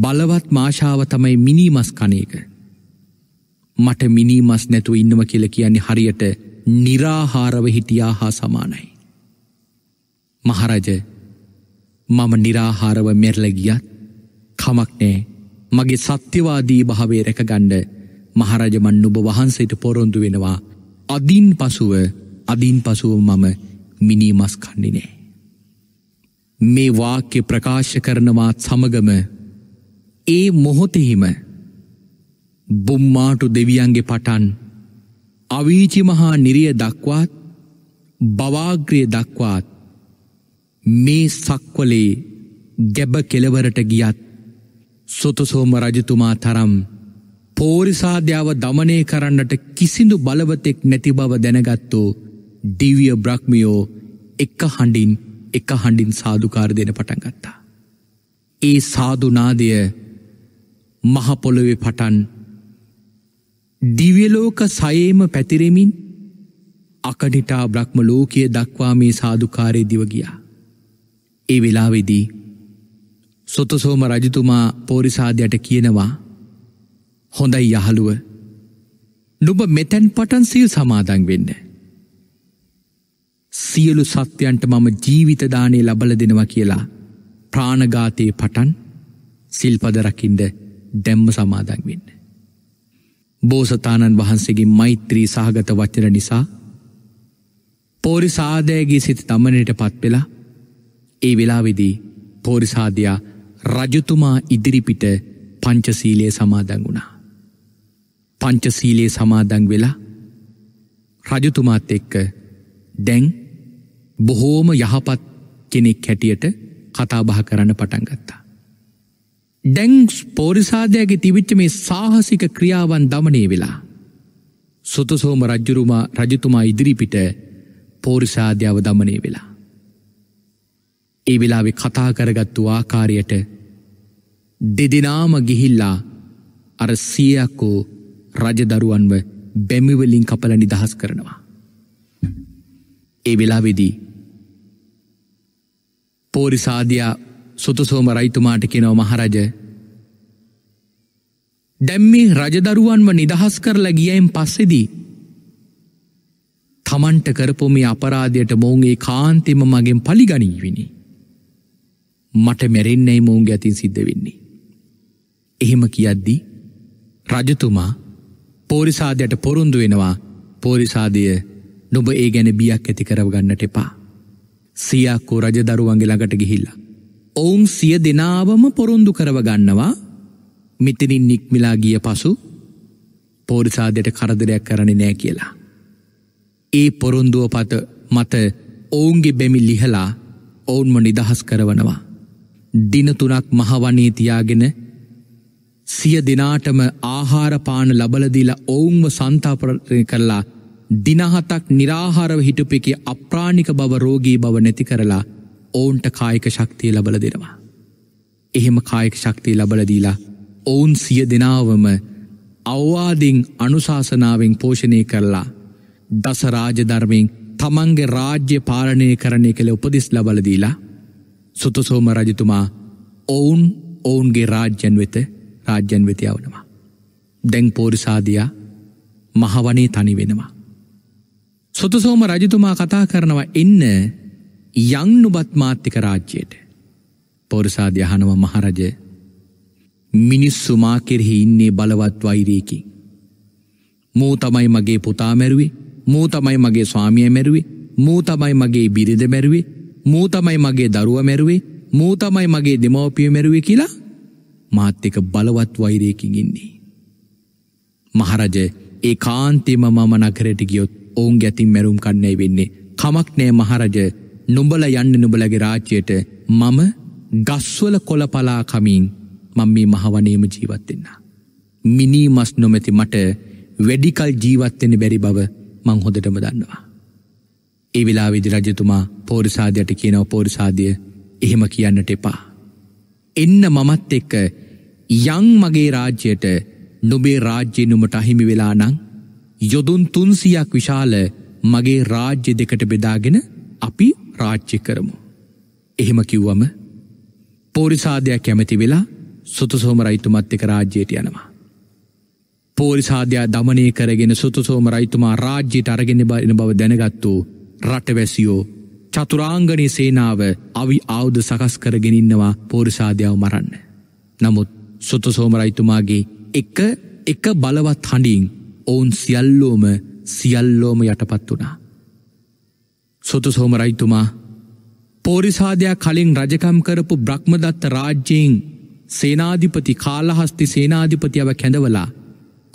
බලවත් මාශාව තමයි මිනිමස් කනයක. මට මිනිමස් නැතුව ඉන්නම කියල කියන්නේ හරියට නිරාහාරව හිටියා හා සමානයි. මහරජ මම නිරාහාරව මෙරලගියත් කමක් නෑ මගේ සත්‍යවාදී භාවේ රැකගණ්ඩ මහරජමන් නුබ වහන්සේට පොරොන්දු වෙනවා අදින් පසුව අදින් පසුව මම මිනිමස් කණ්ඩිනෑ. මේ වාක්‍ය ප්‍රකාශ කරනවාත් සමගම ඒ මොහොතෙහිම බුම්මාටු දෙවියන්ගේ පටන් අවීචිමහා නිරිය දක්වාත් බවාග්‍රිය දක්වාත් මේ සක්වලේ ගැබ කෙලවරට ගියත් සොතසෝම රජතුමා තරම් පෝරිසාධ්‍යාව දමනය කරන්නට කිසිදු බලවතෙක් නැති බව දැනගත්තෝ දිවිය බ්‍රක්්මියෝ එක්ක හඬින් එක හඬින් සාධකාර දෙන පටන්ගත්තා. ඒ සාධනාදය මහපොළොවෙ පටන් දිවලෝක සයේම පැතිරෙමින් අකඩිටා බ්‍රහ්ම ලෝකය දක්වා මේ සාධකාරය දිවගියා. ඒ වෙලාවෙදී සොතසෝම රජතුමා පෝරිසාධයට කියනවා හොඳයි යහළුව නුබ මෙතැන් පටන් සිල් සමාදන් වෙන්න. සියලු සත්‍යයන්ට මම ජීවිතදානය ලබල දෙනවා කියලා ප්‍රාණගාතයේ පටන් සිල්පදරකින්ද දැම්ම සමාදන් වෙන්න. බෝසතාණන් වහන්සේගේ මෛත්‍රී සහගත වචන නිසා පෝරිසාදයගේ සිත තමනයට පත්වෙලා ඒ වෙලාවෙදී පෝරිසාදයා රජතුමා ඉදිරිපිට පංචසීලය සමාදන් වුණා. පංචසීලයේ සමාදං වෙලා රජතුමාත් එක්ක දැන් බොහෝම යහපත් කෙනෙක් හැටියට කතාබහ කරන්න පටන්ගත්තා. ඩැං පෝරිසාධයගේ තිවිච්ච මේ සාහසික ක්‍රියාවන් දමනය වෙලා. සුතුසෝම රජ්ජුරුමා රජතුමා ඉදිරිපිට පෝරිසාධ්‍යාව දමනය වෙලා. ඒ වෙලාවෙ කතා කරගත්තු ආකාරයට දෙදිනාම ගිහිල්ලා අර සියකෝ රජදරුවන්ව බැමිවලින් කපල නිදහස් කරනවා. ඒ වෙලාවෙදී පෝරිසාධයා සුතුසෝම රයිතුමාට කෙනව මහරජ දැම්මි රජදරුවන්ව නිදහස් කරලා ගියයෙන් පස්සෙදී තමන්ට කරපොම අපරාධයට මොවුන්ගේ කාන්තිම මගෙන් පලිගනීවිනි මට මැරෙන්නයි මොවුන් ගැතින් සිද්ධ වෙන්නේ. එහෙම කියද්දී රජතුමා පෝරිසාදයට පොරුන්දු වෙනවා පෝරිසාදය නොබ ඒ ගැන බියක් ඇති කරවගන්නට එපා. සියක්කෝ රජදරුවන්ගේ ළඟට ගිහිල්ලා. ඔවුන් සිය දෙනාවම පොරුන්දු කරවගන්නවා මිතිනින් නික්මිලා ගිය පසු පෝරිසාදයට කරදරයක් කරණ නෑ කියලා. ඒ පොරුන්දුව පත මත ඔවුන්ගේ බැමි ලිහලා ඔවුන්ම නිදහස් කරවනවා. දිනතුනක් මහවනේ තියාගෙන සිය දෙනාටම ආහාරපාන ලබලදිලා ඔවුන්ව සන්තාපරණය කරලා දිනහතක් නිරාහාරව හිටුපෙකි අප්‍රාණික බව රෝගී බව නැති කරලා ඔවුන්ට කායික ශක්තිය ලබල දෙනවා. එහෙම කායික ශක්තිය ලබලදීලා ඔවුන් සිය දෙනාවම අවවාදිං අනුශාසනාවෙන් පෝෂණය කරලා දසරාජධර්මයෙන් තමන්ගේ රාජ්‍ය පාලනය කරණය කළ උපදෙස් ලබලදීලා සුතුසෝම රජතුමා ඔවුන් ඔවුන්ගේ රාජ්‍යන් වෙත රාජ්‍යන් වෙති යවනවා. දැන් පෝරිසාදියා මහවනේ තනි වෙනවා. සොතුසෝම රජතුමා කතා කරනවා එන්න යංනුබත් මාත්තික රාජ්‍යයට. පෝරිසාධ්‍ය හනව මහරජ මිනිස්සු මා කෙරෙහි ඉන්නේ බලවත් වෛරයකි. මූ තමයි මගේ පුතා මැරුවේ මූ තමයි මගේ ස්වාමිය මැරුවේ මූ තමයි මගේ බිරිඳ මැරුවේ මූ තමයි මගේ දරුව මැරුවේ මූ තමයි මගේ දෙමවපිය මැරුවේ කියලා මාත් එක බලවත් වෛරයකින් ඉන්නේ. මහරජ ඒ කාන්තිම මම නගරට ගියොත් ඔවුන් ගැතින් මැරුම් කන්නේ වෙන්නේ කමක් නෑ මහරජ නුඹල යන්න නුඹලගේ රාජ්‍යයට මම ගස්වල කොළපලා කමින් මං මේ මහවනේම ජීවත් වෙන්න. මිනී මස් නොමැති මට වැඩිකල් ජීවත් වෙන්න බැරි බව මං හොඳටම දන්නවා. ඒ වෙලාවේදී රජතුමා පෝරිසාදයට කියනවා පෝරිසාදය එහෙම කියන්නට එපා. එන්න මමත් එක්ක යං මගේ රාජ්‍යයට නොබේ රාජ්‍යනුමට අහිමි වෙලා නං යොදුන් තුන්සියක් විශාල මගේ රාජ්‍ය දෙකට බෙදාගෙන අපි රාච්චි කරමු. එහෙම කිව්වම පෝරිසාධයක් කැමති වෙලා සුතුසෝම රයිතුමත් එක රාජ්‍යයට යනවා. පෝරිසාධයා දමනය කරගෙන සුතුසෝම රයිතුමා රාජ්‍යයට අරගෙන බරන බව දැනගත්තු රටවැසියෝ චතුරාංගනය සේනාව අවි ආවුද සකස් කරගෙනඉන්නවා පෝරිසාධයාව මරන්න. නමුත් සොතසෝමරයිතුමාගේ එක එක බලවත් හඬින් ඔවුන් සියල්ලෝම සියල්ලෝම යටපත් වුණා. සොතසෝමරයිතුමා පෝරිසාධයක් කලින් රජකම් කරපු බ්‍රහ්මදත්ත රාජ්‍යයෙන් සේනාධිපති කාලහස්ති සේනාධිපතියාව කැඳවලා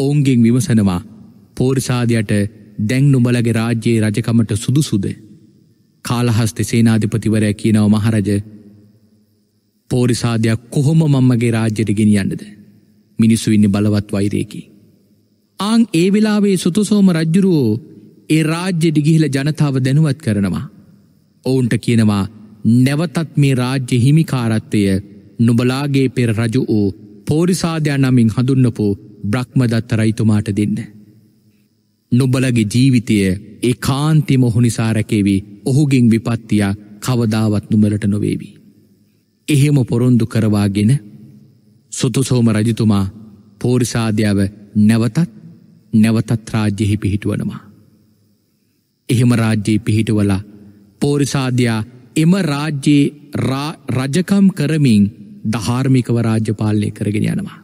ඔවුන්ගෙන් විමසනවා පෝරිසාධයට දැන් නුඹලගේ රාජ්‍යයේ රජකමට සුදුසුද. කාලහස්ති සේනාධිපතිවරය කියනව මහරජ පෝරිසාදයක් කොහොම මම්මගේ රාජ්‍යයට ගෙනියන්නද මිනිස්සු ඉන්න බලවත් වෛරයකි. ආං ඒ වෙලාවේ සුතුසෝම රජ්ජුරුවෝ ඒ රාජ්‍යෙට ගිහිල ජනතාව දැනුවත් කරනවා. ඔවුන්ට කියනවා නැවතත් මේ රාජ්‍ය හිමිකාරත්වය නුබලාගේ පෙර රජු වූ පෝරිසාධයක් නමින් හඳුන්නපු බ්‍රහ්මදත්ත රයිතුමාට දෙන්න. නුබලගේ ජීවිතය ඒ කාන්තිම ඔහු නිසාරැකේවි ඔහුගින් විපත්තියක් කවදාවත් නුමලට නොවේවි. එහෙම පොරොන්දු කරවාගෙන සුතුසෝම රජතුමා පෝරිසාධ්‍යාව නැවතත් නැවතත් රාජ්‍යෙහි පිහිටුවනවා. එහෙම රාජ්‍යයේ පිහිටුවලා පෝරිසාධ්‍යයා එම රාජ්‍යයේ රජකම් කරමින් ධාර්මිකව රාජ්‍යපාලනය කරගෙන යනවා.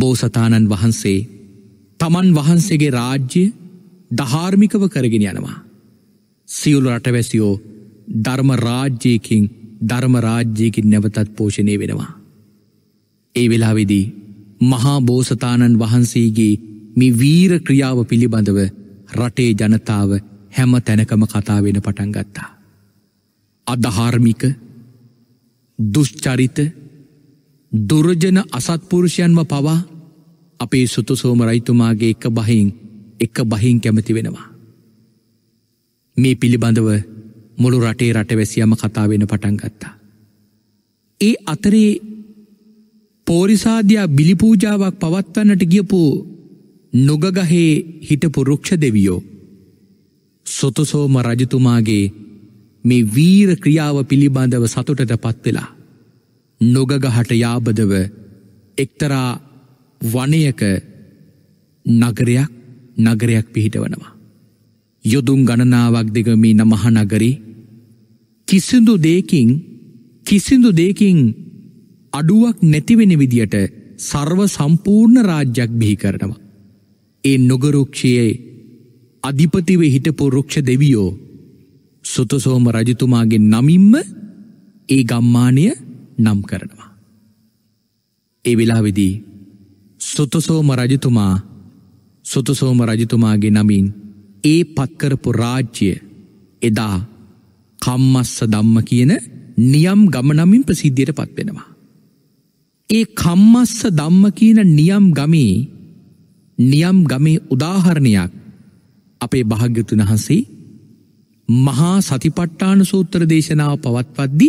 බෝසතාණන් වහන්සේ තමන් වහන්සේගේ රාජ්‍ය ධාර්මිකව කරගෙන යනවා. සියුලු රටවැසියෝ ධර්ම රාජ්‍යයකින් ධර්ම රාජ්‍යයකින් නැවතත් පෝෂණය වෙනවා. ඒ වෙලාවෙදී මහා බෝසතාණන් වහන්සේගේ මේ වීර ක්‍රියාව පිළිබඳව රටේ ජනතාව හැම තැනකම කතාාවෙන පටන්ගත්තා. අදහාර්මික දුෂ්චරිත දුරජන අසත්පුරුෂයන්ව පවා අපේ සුතුසෝම රයිතුමාගේ එක බහින් එක බහින් කැමති වෙනවා. මේ පිළිබඳව මුළු රටේ රටවැසියම කතාවෙන පටන් ගත්තා. ඒ අතරේ පෝරිසාධයා බිලිපූජාවක් පවත්වන්නට ගියපු නොගගහේ හිටපු රුක්ෂ දෙවියෝ. සොතුසෝම රජතුමාගේ මේ වීර ක්‍රියාව පිළිබඳව සතුටට පත්වෙලා. නොගගහට යාබදව එක්තරා වනයක නගරයක් නගරයක් පිහිටවනවා. යොදුන් ගණනාවක් දෙගමී නමහනගරි කිසිදු දේකින් කිසිදු දේකින් අඩුවක් නැතිවෙන විදියට සර්ව සම්පූර්ණ රාජ්‍යයක් බිහි කරනවා. ඒ නොගරුක්ෂයේ අධිපතිව හිටපු රුක්ෂ දෙවියෝ සුතසෝම රජතුමාගේ නමින්ම ඒ ගම්මානය නම් කරනවා. ඒ වෙලාවෙදී සුතසෝම රජතුමා සුතසෝම රජතුමාගේ නමින් ඒ පත්කරපු රාජ්‍යය එදා කම්මස්ස දම්ම කියන නියම් ගමනමින් ප්‍රසිද්ධයට පත්වෙනවා. ඒ කම්මස්ස දම්ම කියන නියම් ගමේ නියම් ගමේ උදාහරණයක් අපේ භාග්‍යතුන් වහන්සේ මහා සතිපට්ටාන සූත්‍ර දේශනාව පවත්වද්දි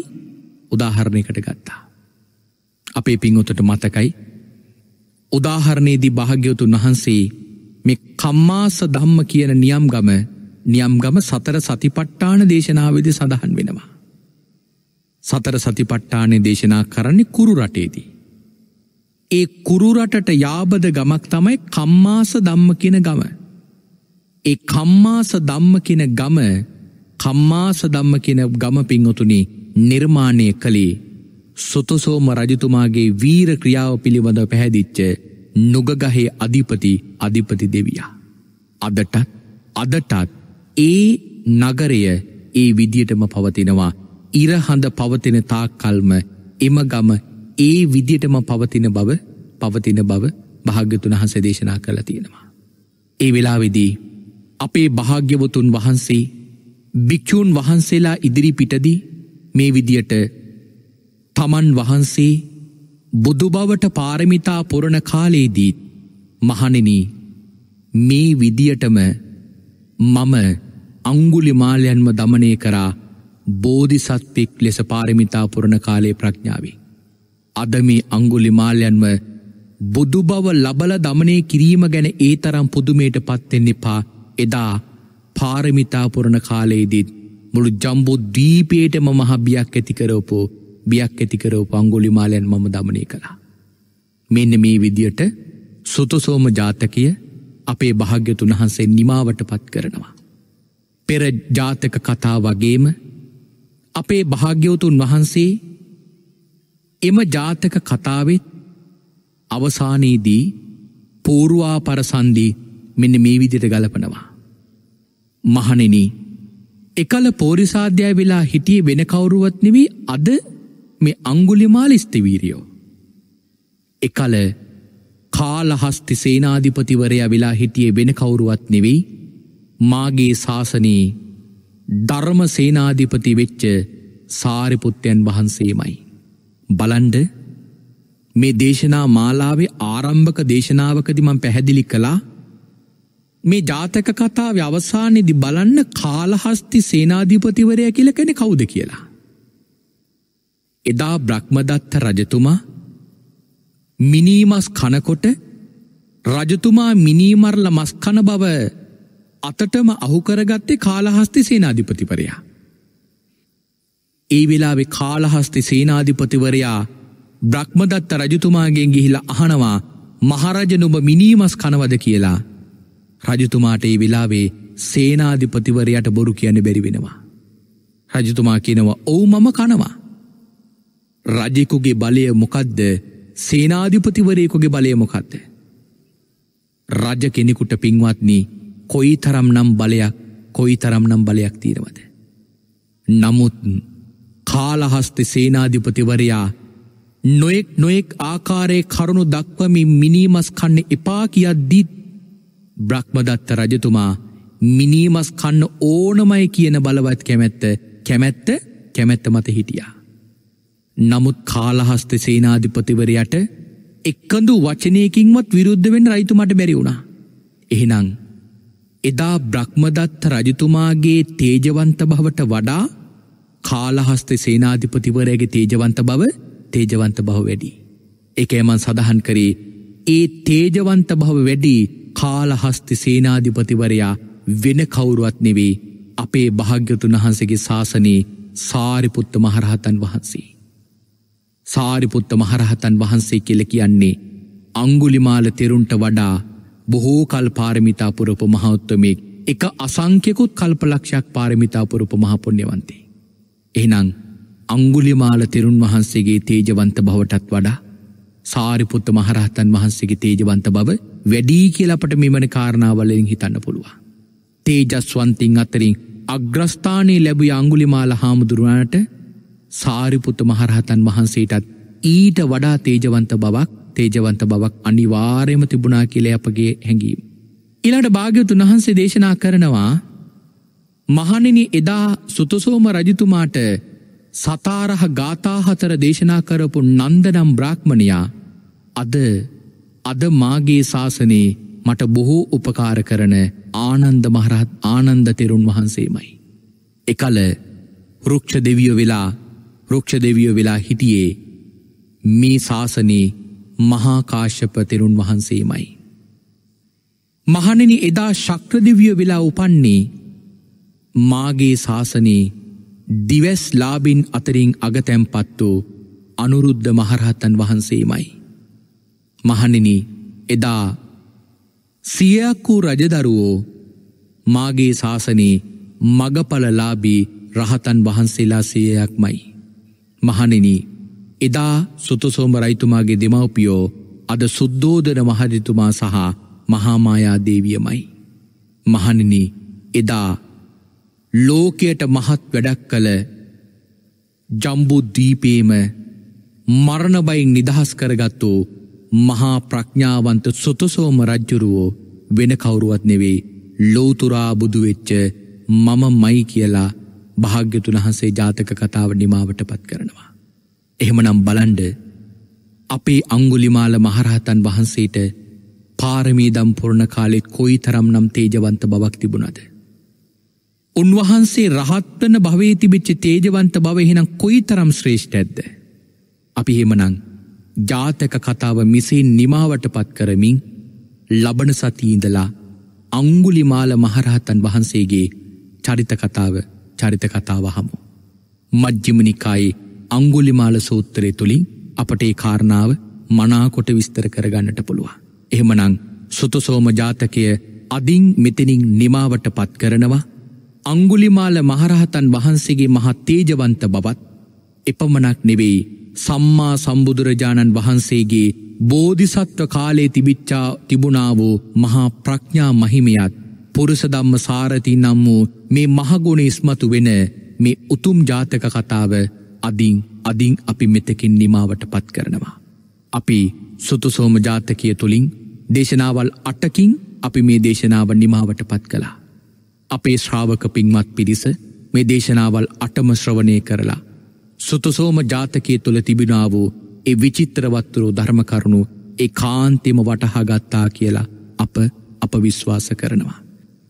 උදාහරණයකට ගත්තා. අපේ පින්ඔතට මතකයි උදාහරණයේදී භාග්‍යවතුන් වහන්සේ මේ කම්මාස ධම්ම කියන නියම් ගම නියම් ගම සතර සතිපට්ඨාන දේශනාවද සඳහන් වෙනවා. සතර සතිපට්ඨානය දේශනා කරන්නේ කුරු රටේදී. ඒ කුරුරටට යාබද ගමක් තමයි කම්මාස ධම්ම කියන ගම. ඒ කම්මාස ධම්ම කියන ගම කම්මාස ධම්ම කියන ගම පිංහතුනි නිර්මාණය කළේ සොතසෝම රජතුමාගේ වීර ක්‍රියාව පිළිබඳ පැහැදිච්ච නොගගහේ අධිපති අධිපති දෙවියා. අදටත් අදටත් ඒ නගරය ඒ විදියටම පවතිනවා ඉරහඳ පවතින තාක්කල්ම එම ගම ඒ විදියටම පවතින බව පවතින බව භාග්‍යතුන හස දේශනා කළ තියෙනවා. ඒ වෙලාවෙදී අපේ භාග්‍යවතුන් වහන්සේ භික්‍ෂූන් වහන්සේලා ඉදිරි පිටදී මේ විදියට තමන් වහන්සේ බුදුබවට පාරමිතා පුරණ කාලයේදීත් මහනෙන මේ විදියටම මම අංගුලි මාලයන්ම දමනය කරා බෝධිසත්වෙක් ලෙස පාරමිතා පුරණ කාලේ ප්‍රඥාවේ. අද මේ අංගුලි මාලයන්ම බුදුබව ලබල දමනය කිරීම ගැන ඒ තරම් පුදුමයට පත්වෙන්න එපා එදා පාරමිතාපුරණ කාලයේදීත් මුළු ජම්බු දීපේටම මහබියක් ඇතිකරෝපෝ බියක් ඇතිකරව පංගොලිමාලයන් මම දමනය කළා. මෙන්න මේ විදියට සුතුසෝම ජාතකය අපේ භාග්‍යතුන් වහන්සේ නිමාවට පත් කරනවා. පෙර ජාතක කතා වගේම අපේ භාග්‍යවතුන් වහන්සේ එම ජාතක කතාවත් අවසානයේදී පූරවා පරසන්දී මෙන්න මේ විදිට ගලපනවා. මහනෙනී එකල පෝරිසාධ්‍යය වෙලා හිටිය වෙන කවුරුවත් නෙවී අද මේ අංගුලිමාල ස්තිවීරියෝ. එකල කාලහස්ති සේනාධිපතිවරයා වෙලා හිටියේ වෙන කවුරුවත් නෙවෙයි මාගේ ශාසනයේ ධර්ම සේනාධිපති වෙච්ච සාරිපුත්තයන් වහන්සේමයි. බලන්ඩ මේ දේශනා මාලාවේ ආරම්භක දේශනාවකදිමන් පැහැදිලි කළා මේ ජාතක කතාව අවසානෙදි බලන්න කාලහස්ති සේනාධීපතිවරය කියල කෙනෙ කවුද කියලා. එදා බ්‍රහ්මදත්ත රජතුමා මිනීමස් කනකොට රජතුමා මිනීමරල මස්කන බව අතටම අහුකරගත්තේ කාලහස්ති සේනාධිපතිපරයා. ඒ වෙලාවෙ කාලහස්ති සේනාධිපතිවරයා බ්‍රහ්මදත්ත රජතුමාගෙන් ගිහිල අහනවා මහරජනුම මිනීමස් කනවද කියලා රජතුමාට ඒ වෙලාවේ සේනාධිපතිවරයට බොරු කියන්න බැරිවෙනවා. රජතුමා කියනවා ඔවු මම කනවා. රජෙකුගේ බලය මොකක්ද සේනාධිපතිවරයෙකුගේ බලය මොකක්ද. රජ කෙනෙකුට පින්වත්නී කොයි තරම් නම් බලයක් කොයි තරම් නම් බලයක් තීරවද. නමුත් කාලහස්ත සේනාධිපතිවරයා නොෙක් නොෙක් ආකාරය කරුණු දක්වමින් මිනීමස් කන්න එපා කියද්දිත් බ්‍රහ්මදත්ත රජතුමා මිනීමස් කන්න ඕනමයි කියන බලවත් කැමැත්ත කැමැත්ත කැමැත්ත මත හිටියා. නමුත් කාලහස්ත සේනාධිපතිවරයට එක්කඳු වචනයකින්වත් විරුද්ධවෙන් රයිතුමට බැරිවුණා. එහෙනං. එදා බ්‍රහ්මදත්ත රජතුමාගේ තේජවන්ත භවට වඩා කාලහස්ත සේනාධිපතිවරයගේ තේජවන්ත බව තේජවන්ත බව වැඩි. එකෑමන් සඳහන් කරේ ඒ තේජවන්ත භව වැඩි කාලහස්ති සේනාධිපතිවරයා වෙන කවුරුවත් නෙවේ අපේ භාග්‍යතුන් වහන්සගේ ශාසනයේ සාරිපුත්ත මහරහතන් වහන්සේ. සාරිපුත්ත මහරහතන් වහන්සේ කෙල කියන්නේ අංගුලිමාල තෙරුන්ට වඩා බොහෝ කල් පාරමිතා පුරපු මහෞත්තමෙක් එක අසංක්‍යකුත් කල්පලක්ෂයක් පාරමිතා පුරපු මහපොන්්‍යවන්තේ. එහිනං අංගුලිමාල තෙරුන් වහන්සේගේ තේජවන්ත බවටත් වඩා සාරිපුත්ත මහරහතන් වහන්සේගේ තේජවන්ත බව වැඩී කියලපට මෙමන කාරණාවලෙන් හිතන්න පුළුවන්. තේජස්වන්තිං අතරින් අග්‍රස්ථානයේ ලැබු අංගුලිමාල හාමුදුරුවනට සාරිපුත්ත මහරහතන් වහන්සේටත් ඊට වඩා තේජවන්ත බවක් තේජවන්ත බවක් අනිවාර්යම තිබුණා කියල අපගේ හැඟීම්. ඉලාට භාග්‍යතුන් වහන්සේ දේශනා කරනවා මහනිනි එදා සුතසෝම රජතුමාට සතාරහ ගාථහතර දේශනා කරපු නන්දනම් බ්‍රාක්්මණයා අද අද මාගේ ශාසනයේ මට බොහෝ උපකාර කරන ආනන්ද මහරහත් ආනන්ද තෙරුන් වහන්සේමයි. එකල රුක්ෂ දෙවියෝ වෙලා රක්ෂ දෙවියෝ වෙලා හිටියේ මේ ශාසනයේ මහාකාශ්‍යපතෙරුන් වහන්සේමයි. මහණනි එදා ශක්‍රදිවිය වෙලා උපන්නේ මාගේ ශාසනයේ දිවැස් ලාබින් අතරින් අගතැම්පත්වූ අනුරුද්ධ මහරහත්තන් වහන්සේමයි. මහණෙනි එදා සියයක්කූ රජදරුවෝ මාගේ ශාසනයේ මගපලලාබී රහතන් වහන්සේලා සයයක්මයි. මහනෙනි එදා සුතුසෝම රයිතුමාගේ දෙමව්පියෝ අද සුද්දෝදන මහරිතුමා සහ මහාමායා දේවියමයි. මහනිනි එදා ලෝකයට මහත් වැඩක් කළ ජම්බුද්දීපේම මරණබයින් නිදහස් කරගත්තු මහා ප්‍රඥාවන්ත සුතුසෝම රජ්ජුරුවෝ වෙන කවුරුවත් නෙවෙයි ලෝතුරා බුදුවෙච්ච මම මයි කියලා භාග්‍යතුන් වහන්සේ ජාතක කතාව නිමාවට පත් කරනවා. එහෙමනම් බලන්ඩ අපේ අංගුලිමාල මහරහතන් වහන්සේට පාරමීදම් පුරණ කාලෙත් කොයි තරම් නම් තේජවන්ත බවක් තිබුණද. උන්වහන්සේ රහත්වන භවේතිබිච්ච තේජවන්ත බවහිනම් කොයි තරම් ශ්‍රේෂ්ඨ ඇද්ද. අපි හෙමනං ජාතක කතාව මිසේ නිමාවට පත් කරමින් ලබන සතිීඉඳලා අංගුලිමාල මහරහතන් වහන්සේගේ චරිත කතාව චරිත කතාව හමු. මජ්්‍යමනිකායි අංගුලිමාල සූත්තරය තුළින් අපටේ කාරණාව මනාකොට විස්තර කරගන්නට පුළුවන්. එහෙමනං සුතසෝම ජාතකය අදින් මෙතනින් නිමාවට පත් කරනවා අංගුලිමාල මහරහතන් වහන්සේගේ මහත් තේජවන්ත බවත් එපමණක් නෙවෙයි සම්මා සම්බුදුරජාණන් වහන්සේගේ බෝධිසත්ව කාලේ තිබිච්චා තිබුණාවෝ මහා ප්‍රඥා මහිමයත් පුරුසදම්ම සාරති නම් වූ මේ මහගුණ ඉස්මතු වෙන මේ උතුම් ජාතක කතාව අදින් අදින් අපි මෙතකින් නිමාවට පත් කරනවා. අපි සුතුසෝම ජාතකය තුළින් දේශනාවල් අටකින් අපි මේ දේශනාව නිමාවට පත් කළා. අපේ ශ්‍රාවක පින්වත් පිරිස මේ දේශනාවල් අටම ශ්‍රවණය කරලා. සුතුසෝම ජාතකය තුළ තිබෙනා වූ ඒ විචිත්‍රවත්තුරු ධර්මකරුණු ඒ කාන්තිම වටහාගත්තා කියලා අප අප විශ්වාස කරනවා.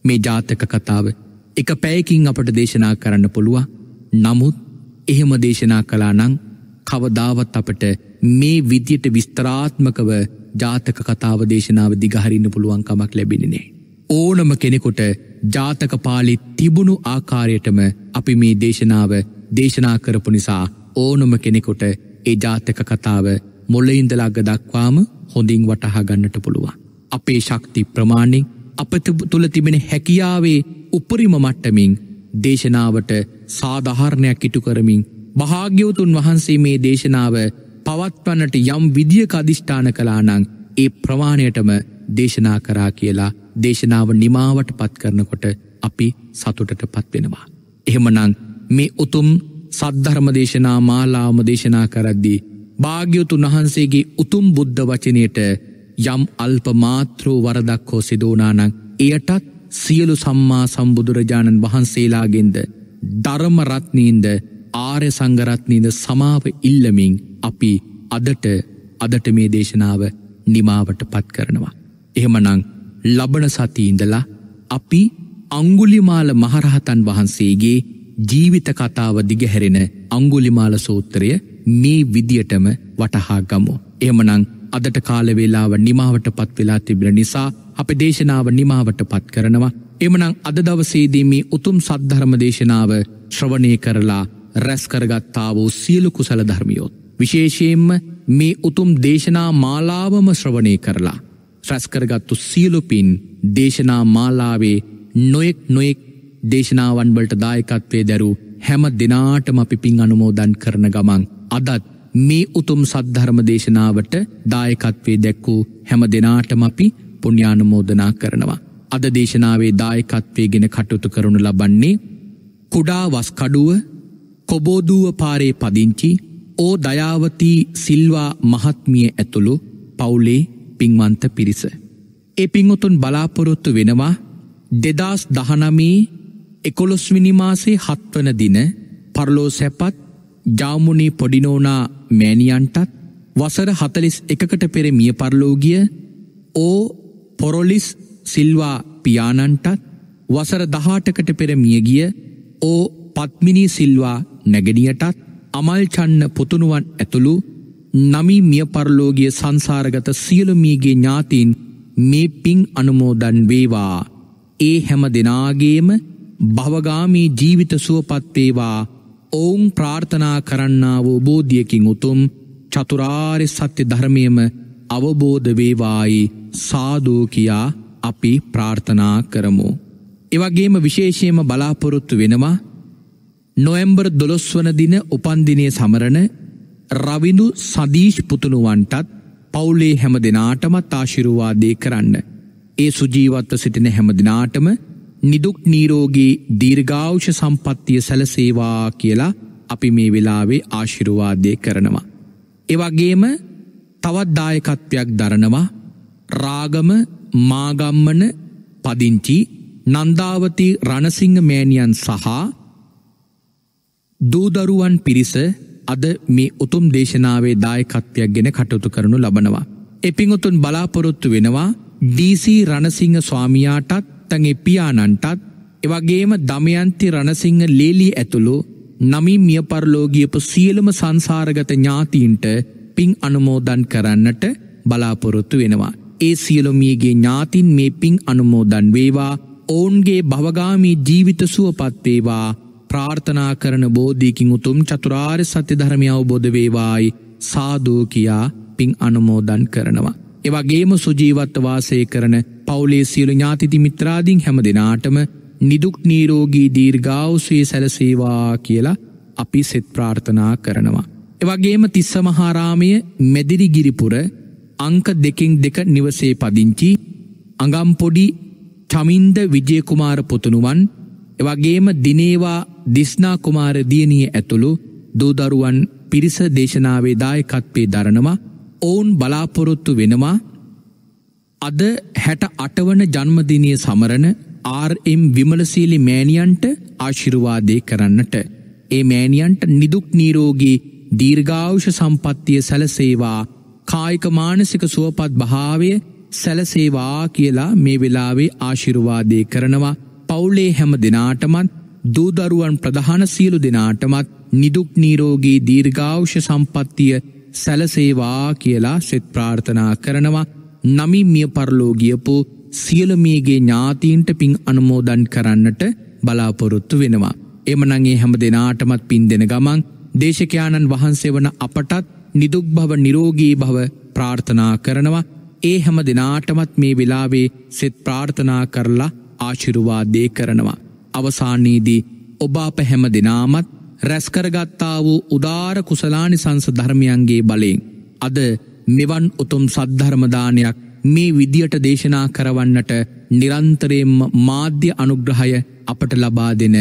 මේ ජාතක කතාව එක පැයකින් අපට දේශනා කරන්න පුළුවන් නමුත් එහෙම දේශනා කලා නං කවදාවත් අපට මේ විදියට විස්තරාත්මකව ජාතක කතාව දේශනාව දිගහරින්න පුළුවන්කමක් ලැබෙනනේ. ඕනම කෙනෙකොට ජාතක පාලි තිබුණු ආකාරයටම අපි මේ දේශනාව දේශනා කරපු නිසා ඕනම කෙනෙකොට ඒ ජාතක කතාව මොල්ලඉඳලාග දක්වාම හොඳින් වටහා ගන්නට පුළුවන්. අපේ ශක්ති ප්‍රමාණින් අප තුළ තිබෙන හැකියාවේ උපරිම මට්ටමින් දේශනාවට සාධහරණයක් ඉටු කරමින් භාග්‍යවතුන් වහන්සේ මේ දේශනාව පවත්වන්නට යම් විදිිය අධිෂ්ඨාන කලානං ඒ ප්‍රමාණයටම දේශනා කරා කියලා දේශනාව නිමාවට පත් කරනකොට අපි සතුටට පත්වෙනවා. එහෙමනං මේ උතුම් සද්ධර්ම දේශනා මාලාම දේශනා කරද්දී. භාග්‍යවතුන් වහන්සේගේ උතුම් බුද්ධ වචනයට යම් අල්ප මාත්‍රෝ වරදක් හෝ සිදෝනානං එයටත් සියලු සම්මා සම්බුදුරජාණන් වහන්සේලාගෙන්ද ධර්මරත්නීන්ද ආරය සංගරත්නීද සමාව ඉල්ලමින් අපි අදට අදට මේ දේශනාව නිමාවට පත් කරනවා. එහෙමනං ලබන සතිඉඳලා අපි අංගුලිමාල මහරහතන් වහන්සේගේ ජීවිත කතාව දිගහැරෙන අංගුලිමාල සූත්‍රය මේ විදියටම වටහා ගමු. එහමනං අදට කාලවේලාව නිමාවටපත් වෙලා තිබෙන නිසා අප දේශනාව නිමාවටපත් කරනවා. එමනම් අද දවසේදී මේ උතුම් සද්ධර්ම දේශනාව ශ්‍රවණය කරලා රැස් කරගත්තා වූ සියලු කුසල ධර්මියොත්. විශේෂයෙන්ම මේ උතුම් දේශනා මාලාවම ශ්‍රවණය කරලා. රැස්කරගත්තු සියලු පින් දේශනා මාලාවේ නොයෙක් නොයෙක් දේශනාවන්වලට දායකත්වය දැරු හැම දෙනාටම අපි පින් අනුමෝදන් කරන ගමන් අදත් මේ උතුම් සද්ධර්ම දේශනාවට දායකත්වේ දැක්වූ හැම දෙනාටම අපි පුුණ්‍යානුමෝදනා කරනවා. අද දේශනාවේ දායකත්වේ ගෙන කටයුතු කරනු ලබන්නේ කුඩා වස්කඩුව කොබෝදුව පාරේ පදිංචි ඕ දයාවතී සිල්වා මහත්මිය ඇතුළු පවුලේ පින්වන්ත පිරිස. ඒ පිංවතුන් බලාපොරොත්තු වෙනවා දෙදස් දහනමේ එකොළොස්විනිමාසේ හත්වන දින පරලෝ සැපත් ජාමුණී පොඩිනෝනා මෑණියන්ටත් වසර හතලිස් එකකට පෙර මිය පරලෝගිය ඕ පොරොලිස් සිල්වා පියාණන්ටත් වසර දහටකට පෙර මියගිය ඕ පත්මිනී සිල්වා නැගෙනියටත් අමල්චන්න පුතුණුවන් ඇතුළු නමි මිය පරලෝගිය සංසාරගත සියලුමියගේ ඥාතින් මේ පින් අනුමෝදන් වේවා ඒ හැම දෙනාගේම භවගාමී ජීවිත සුවපත්වේවා ඔවුන් ප්‍රාර්ථනා කරන්නා වූ බෝධියකින් උතුම් චතුරාරි සත්‍ය ධර්මයම අවබෝධ වේවායි සාදූ කියා අපි ප්‍රාර්ථනා කරමු. එවගේම විශේෂයම බලාපොරොත්තු වෙනවා නොයම්බර් දොළොස්වන දින උපන්දිනය සමරණ රවිඳු සදීශ් පුතුණුවන්ටත් පවුලේ හැම දෙනාටමත් ආශිරුවාදය කරන්න. ඒ සුජීවත්ව සිටින හැම දෙනාටම නිදුක් නීරෝගී දීර්ඝාවෂ සම්පත්තිය සැලසේවා කියලා අපි මේ වෙලාවේ ආශිරුවාදය කරනවා. එවගේම තවත්දායකත්වයක් දරනවා රාගම මාගම්මන පදිංචි නන්දාවති රණසිංහ මෑණියන් සහ දූදරුවන් පිරිස අද මේ උතුම් දේශනාවේ දායකත්වයක් ගෙන කටයුතු කරනු ලබනවා. එපිං උතුන් බලාපොරොත්තු වෙනවා ඩීසී රණසිංහ ස්වාමියාටත් රජරතගේ පියාණන්ටත් එවගේම දමයන්ති රණසිංහ ලේලී ඇතුළු නමින් මියපරලෝගියපු සියලුම සංසාරගත ඥාතීන්ට පින් අනුමෝදන් කරන්නට බලාපොරොත්තු වෙනවා. ඒ සියලොමියගේ ඥාතින් මේ පින් අනුමෝදන් වේවා ඔවුන්ගේ භවගාමී ජීවිත සුවපත්වේවා ප්‍රාර්ථනා කරන බෝධීකින් උතුම් චතුරාර් සත්‍ය ධර්මය අවබෝධ වේවායි සාදූ කියා පින් අනුමෝදන් කරනවා. එවගේම සුජීවත්ව වාසය කරන පවුලේ සියලු ඥාතිති මිත්‍රාදීන් හැම දෙනාටම නිදුක් නීරෝගී දීර්ඝාවසයේ සැලසේවා කියලා අපි සෙත් ප්‍රාර්ථනා කරනවා. එවගේම තිස්සමහාරාමය මෙදිරිගිරිපුර අංක දෙකින් දෙක නිවසේ පදිංචි අගම්පොඩි චමින්ද විජයකුමාර පුතුණුවන් එවගේම දිනේවා දිස්නා කුමාර දියණිය ඇතුළු දූදරුවන් පිරිස දේශනාවේ දායකත්වයේ දරනවා ඔවුන් බලාපොරොත්තු වෙනවා අද හැට අටවන ජන්මදිනය සමරණ ආර්ම් විමලසීලි මෑණියන්ට ආශිරුවාදය කරන්නට. ඒ මෑණියන්ට නිදුක් නීරෝගී දීර්ඝාවෂ සම්පත්තිය සැලසේවා කායික මානසික සුවපත් භාවය සැලසේවා කියලා මේ වෙලාවේ ආශිරුවාදය කරනවා පවුලේ හැම දෙනාටමත් දූදරුවන් ප්‍රධාන සියලු දෙනාටමත් නිදුක් නීරෝගී දීර්ඝාවෂ සම්පත්තිය සැලසේවා කියලා සෙත් ප්‍රාර්ථනා කරනවා නමි මිය පරලෝගියපු සියලමියගේ ඥාතීන්ට පින් අනුමෝදන් කරන්නට බලාපොරොත්තු වෙනවා. එමනගේ හැම දෙනාටමත් පින් දෙෙන ගමන් දේශකයාණන් වහන්සේ වන අපටත් නිදුක් භව නිරෝගී භව ප්‍රාර්ථනා කරනවා ඒ හැම දෙනාටමත් මේ වෙලාවේ සෙත් ප්‍රාර්ථනා කරලා ආශිරුවාදේ කරනවා. අවසානයේදී ඔබ අප හැම දෙනාමත් රැස්කරගත්තා වූ උදාර කුසලානි සංස ධර්මයන්ගේ බලයෙන්. අද මෙවන් උතුම් සද්ධර්මදානයක් මේ විදියට දේශනා කරවන්නට නිරන්තරයෙන්ම මාධ්‍ය අනුග්‍රහය අපට ලබා දෙන.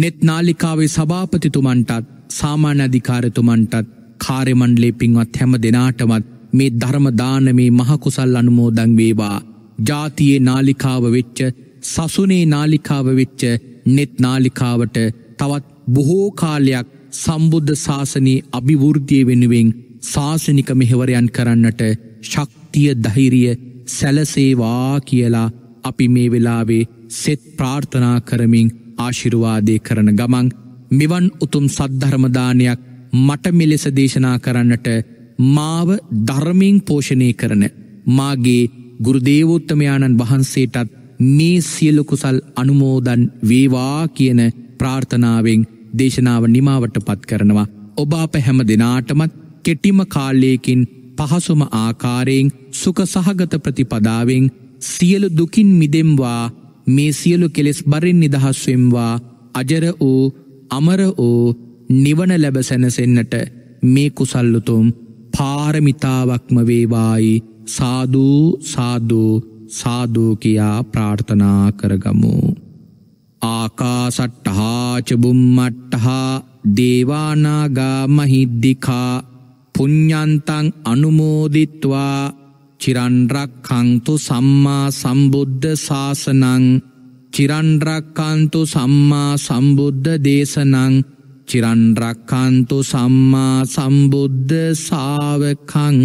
නෙත් නාලිකාවේ සභාපතිතුමන්ටත් සාමාන්‍යධිකාරතුමන්ටත් කාරෙමන්ලේ පින්වත් හැම දෙනාටමත් මේ ධර්මදානමේ මහකුසල් අනුමෝදං වේවා. ජාතියේ නාලිකාව වෙච්ච සසුනේ නාලිකාව වෙච්ච නෙත් නාලිකාවට තවත් බොහෝ කාලයක් සම්බුද්ධ ශාසනයේ අභිවෘද්ධිය වෙනුවෙන් ශාසනික මෙහෙවරයන් කරන්නට ශක්තිය දහිරිය සැලසේවා කියලා අපි මේ වෙලාවේ සෙත් ප්‍රාර්ථනා කරමින් ආශිරුවාදය කරන ගමන් මෙවන් උතුම් සද්ධර්මදානයක් මට මෙලෙස දේශනා කරන්නට මාව ධර්මින් පෝෂණය කරන මාගේ ගුරුදේවෝත්තමයාණන් වහන්සේටත් මේ සියලුකුසල් අනුමෝදන් වේවා කියන ප්‍රාර්ථනාවෙන් දේශනාව නිමාවට පත් කරනවා ඔබ අප හැම දෙනාටමත් කෙටිම කාල්ලයකින් පහසුම ආකාරයෙන් සුක සහගත ප්‍රතිපදාවෙන් සියලු දුකින් මිදෙම්වා මේ සියලු කෙලෙස් බරින් නිදහස්වෙම්වා අජර වූ අමර වූ නිවන ලැබ සැනසෙන්න්නට මේ කුසල්ලුතුම් පාරමිතාවක්ම වේවායි සාධූ සාධූ සාධූ කියා ප්‍රාර්ථනා කරගමු. ආකාසට්ටහාචබුම්මට්ටහා දේවානාගා මහිද්දිකා පුඤ්ඥන්තං අනුමෝදිත්වා චිරන්රක්කංතු සම්මා සම්බුද්ධ ශාසනං චිරන්රක්කන්තු සම්මා සම්බුද්ධ දේශනං චිරන්රක්කන්තු සම්මා සම්බුද්ධ සාාවකං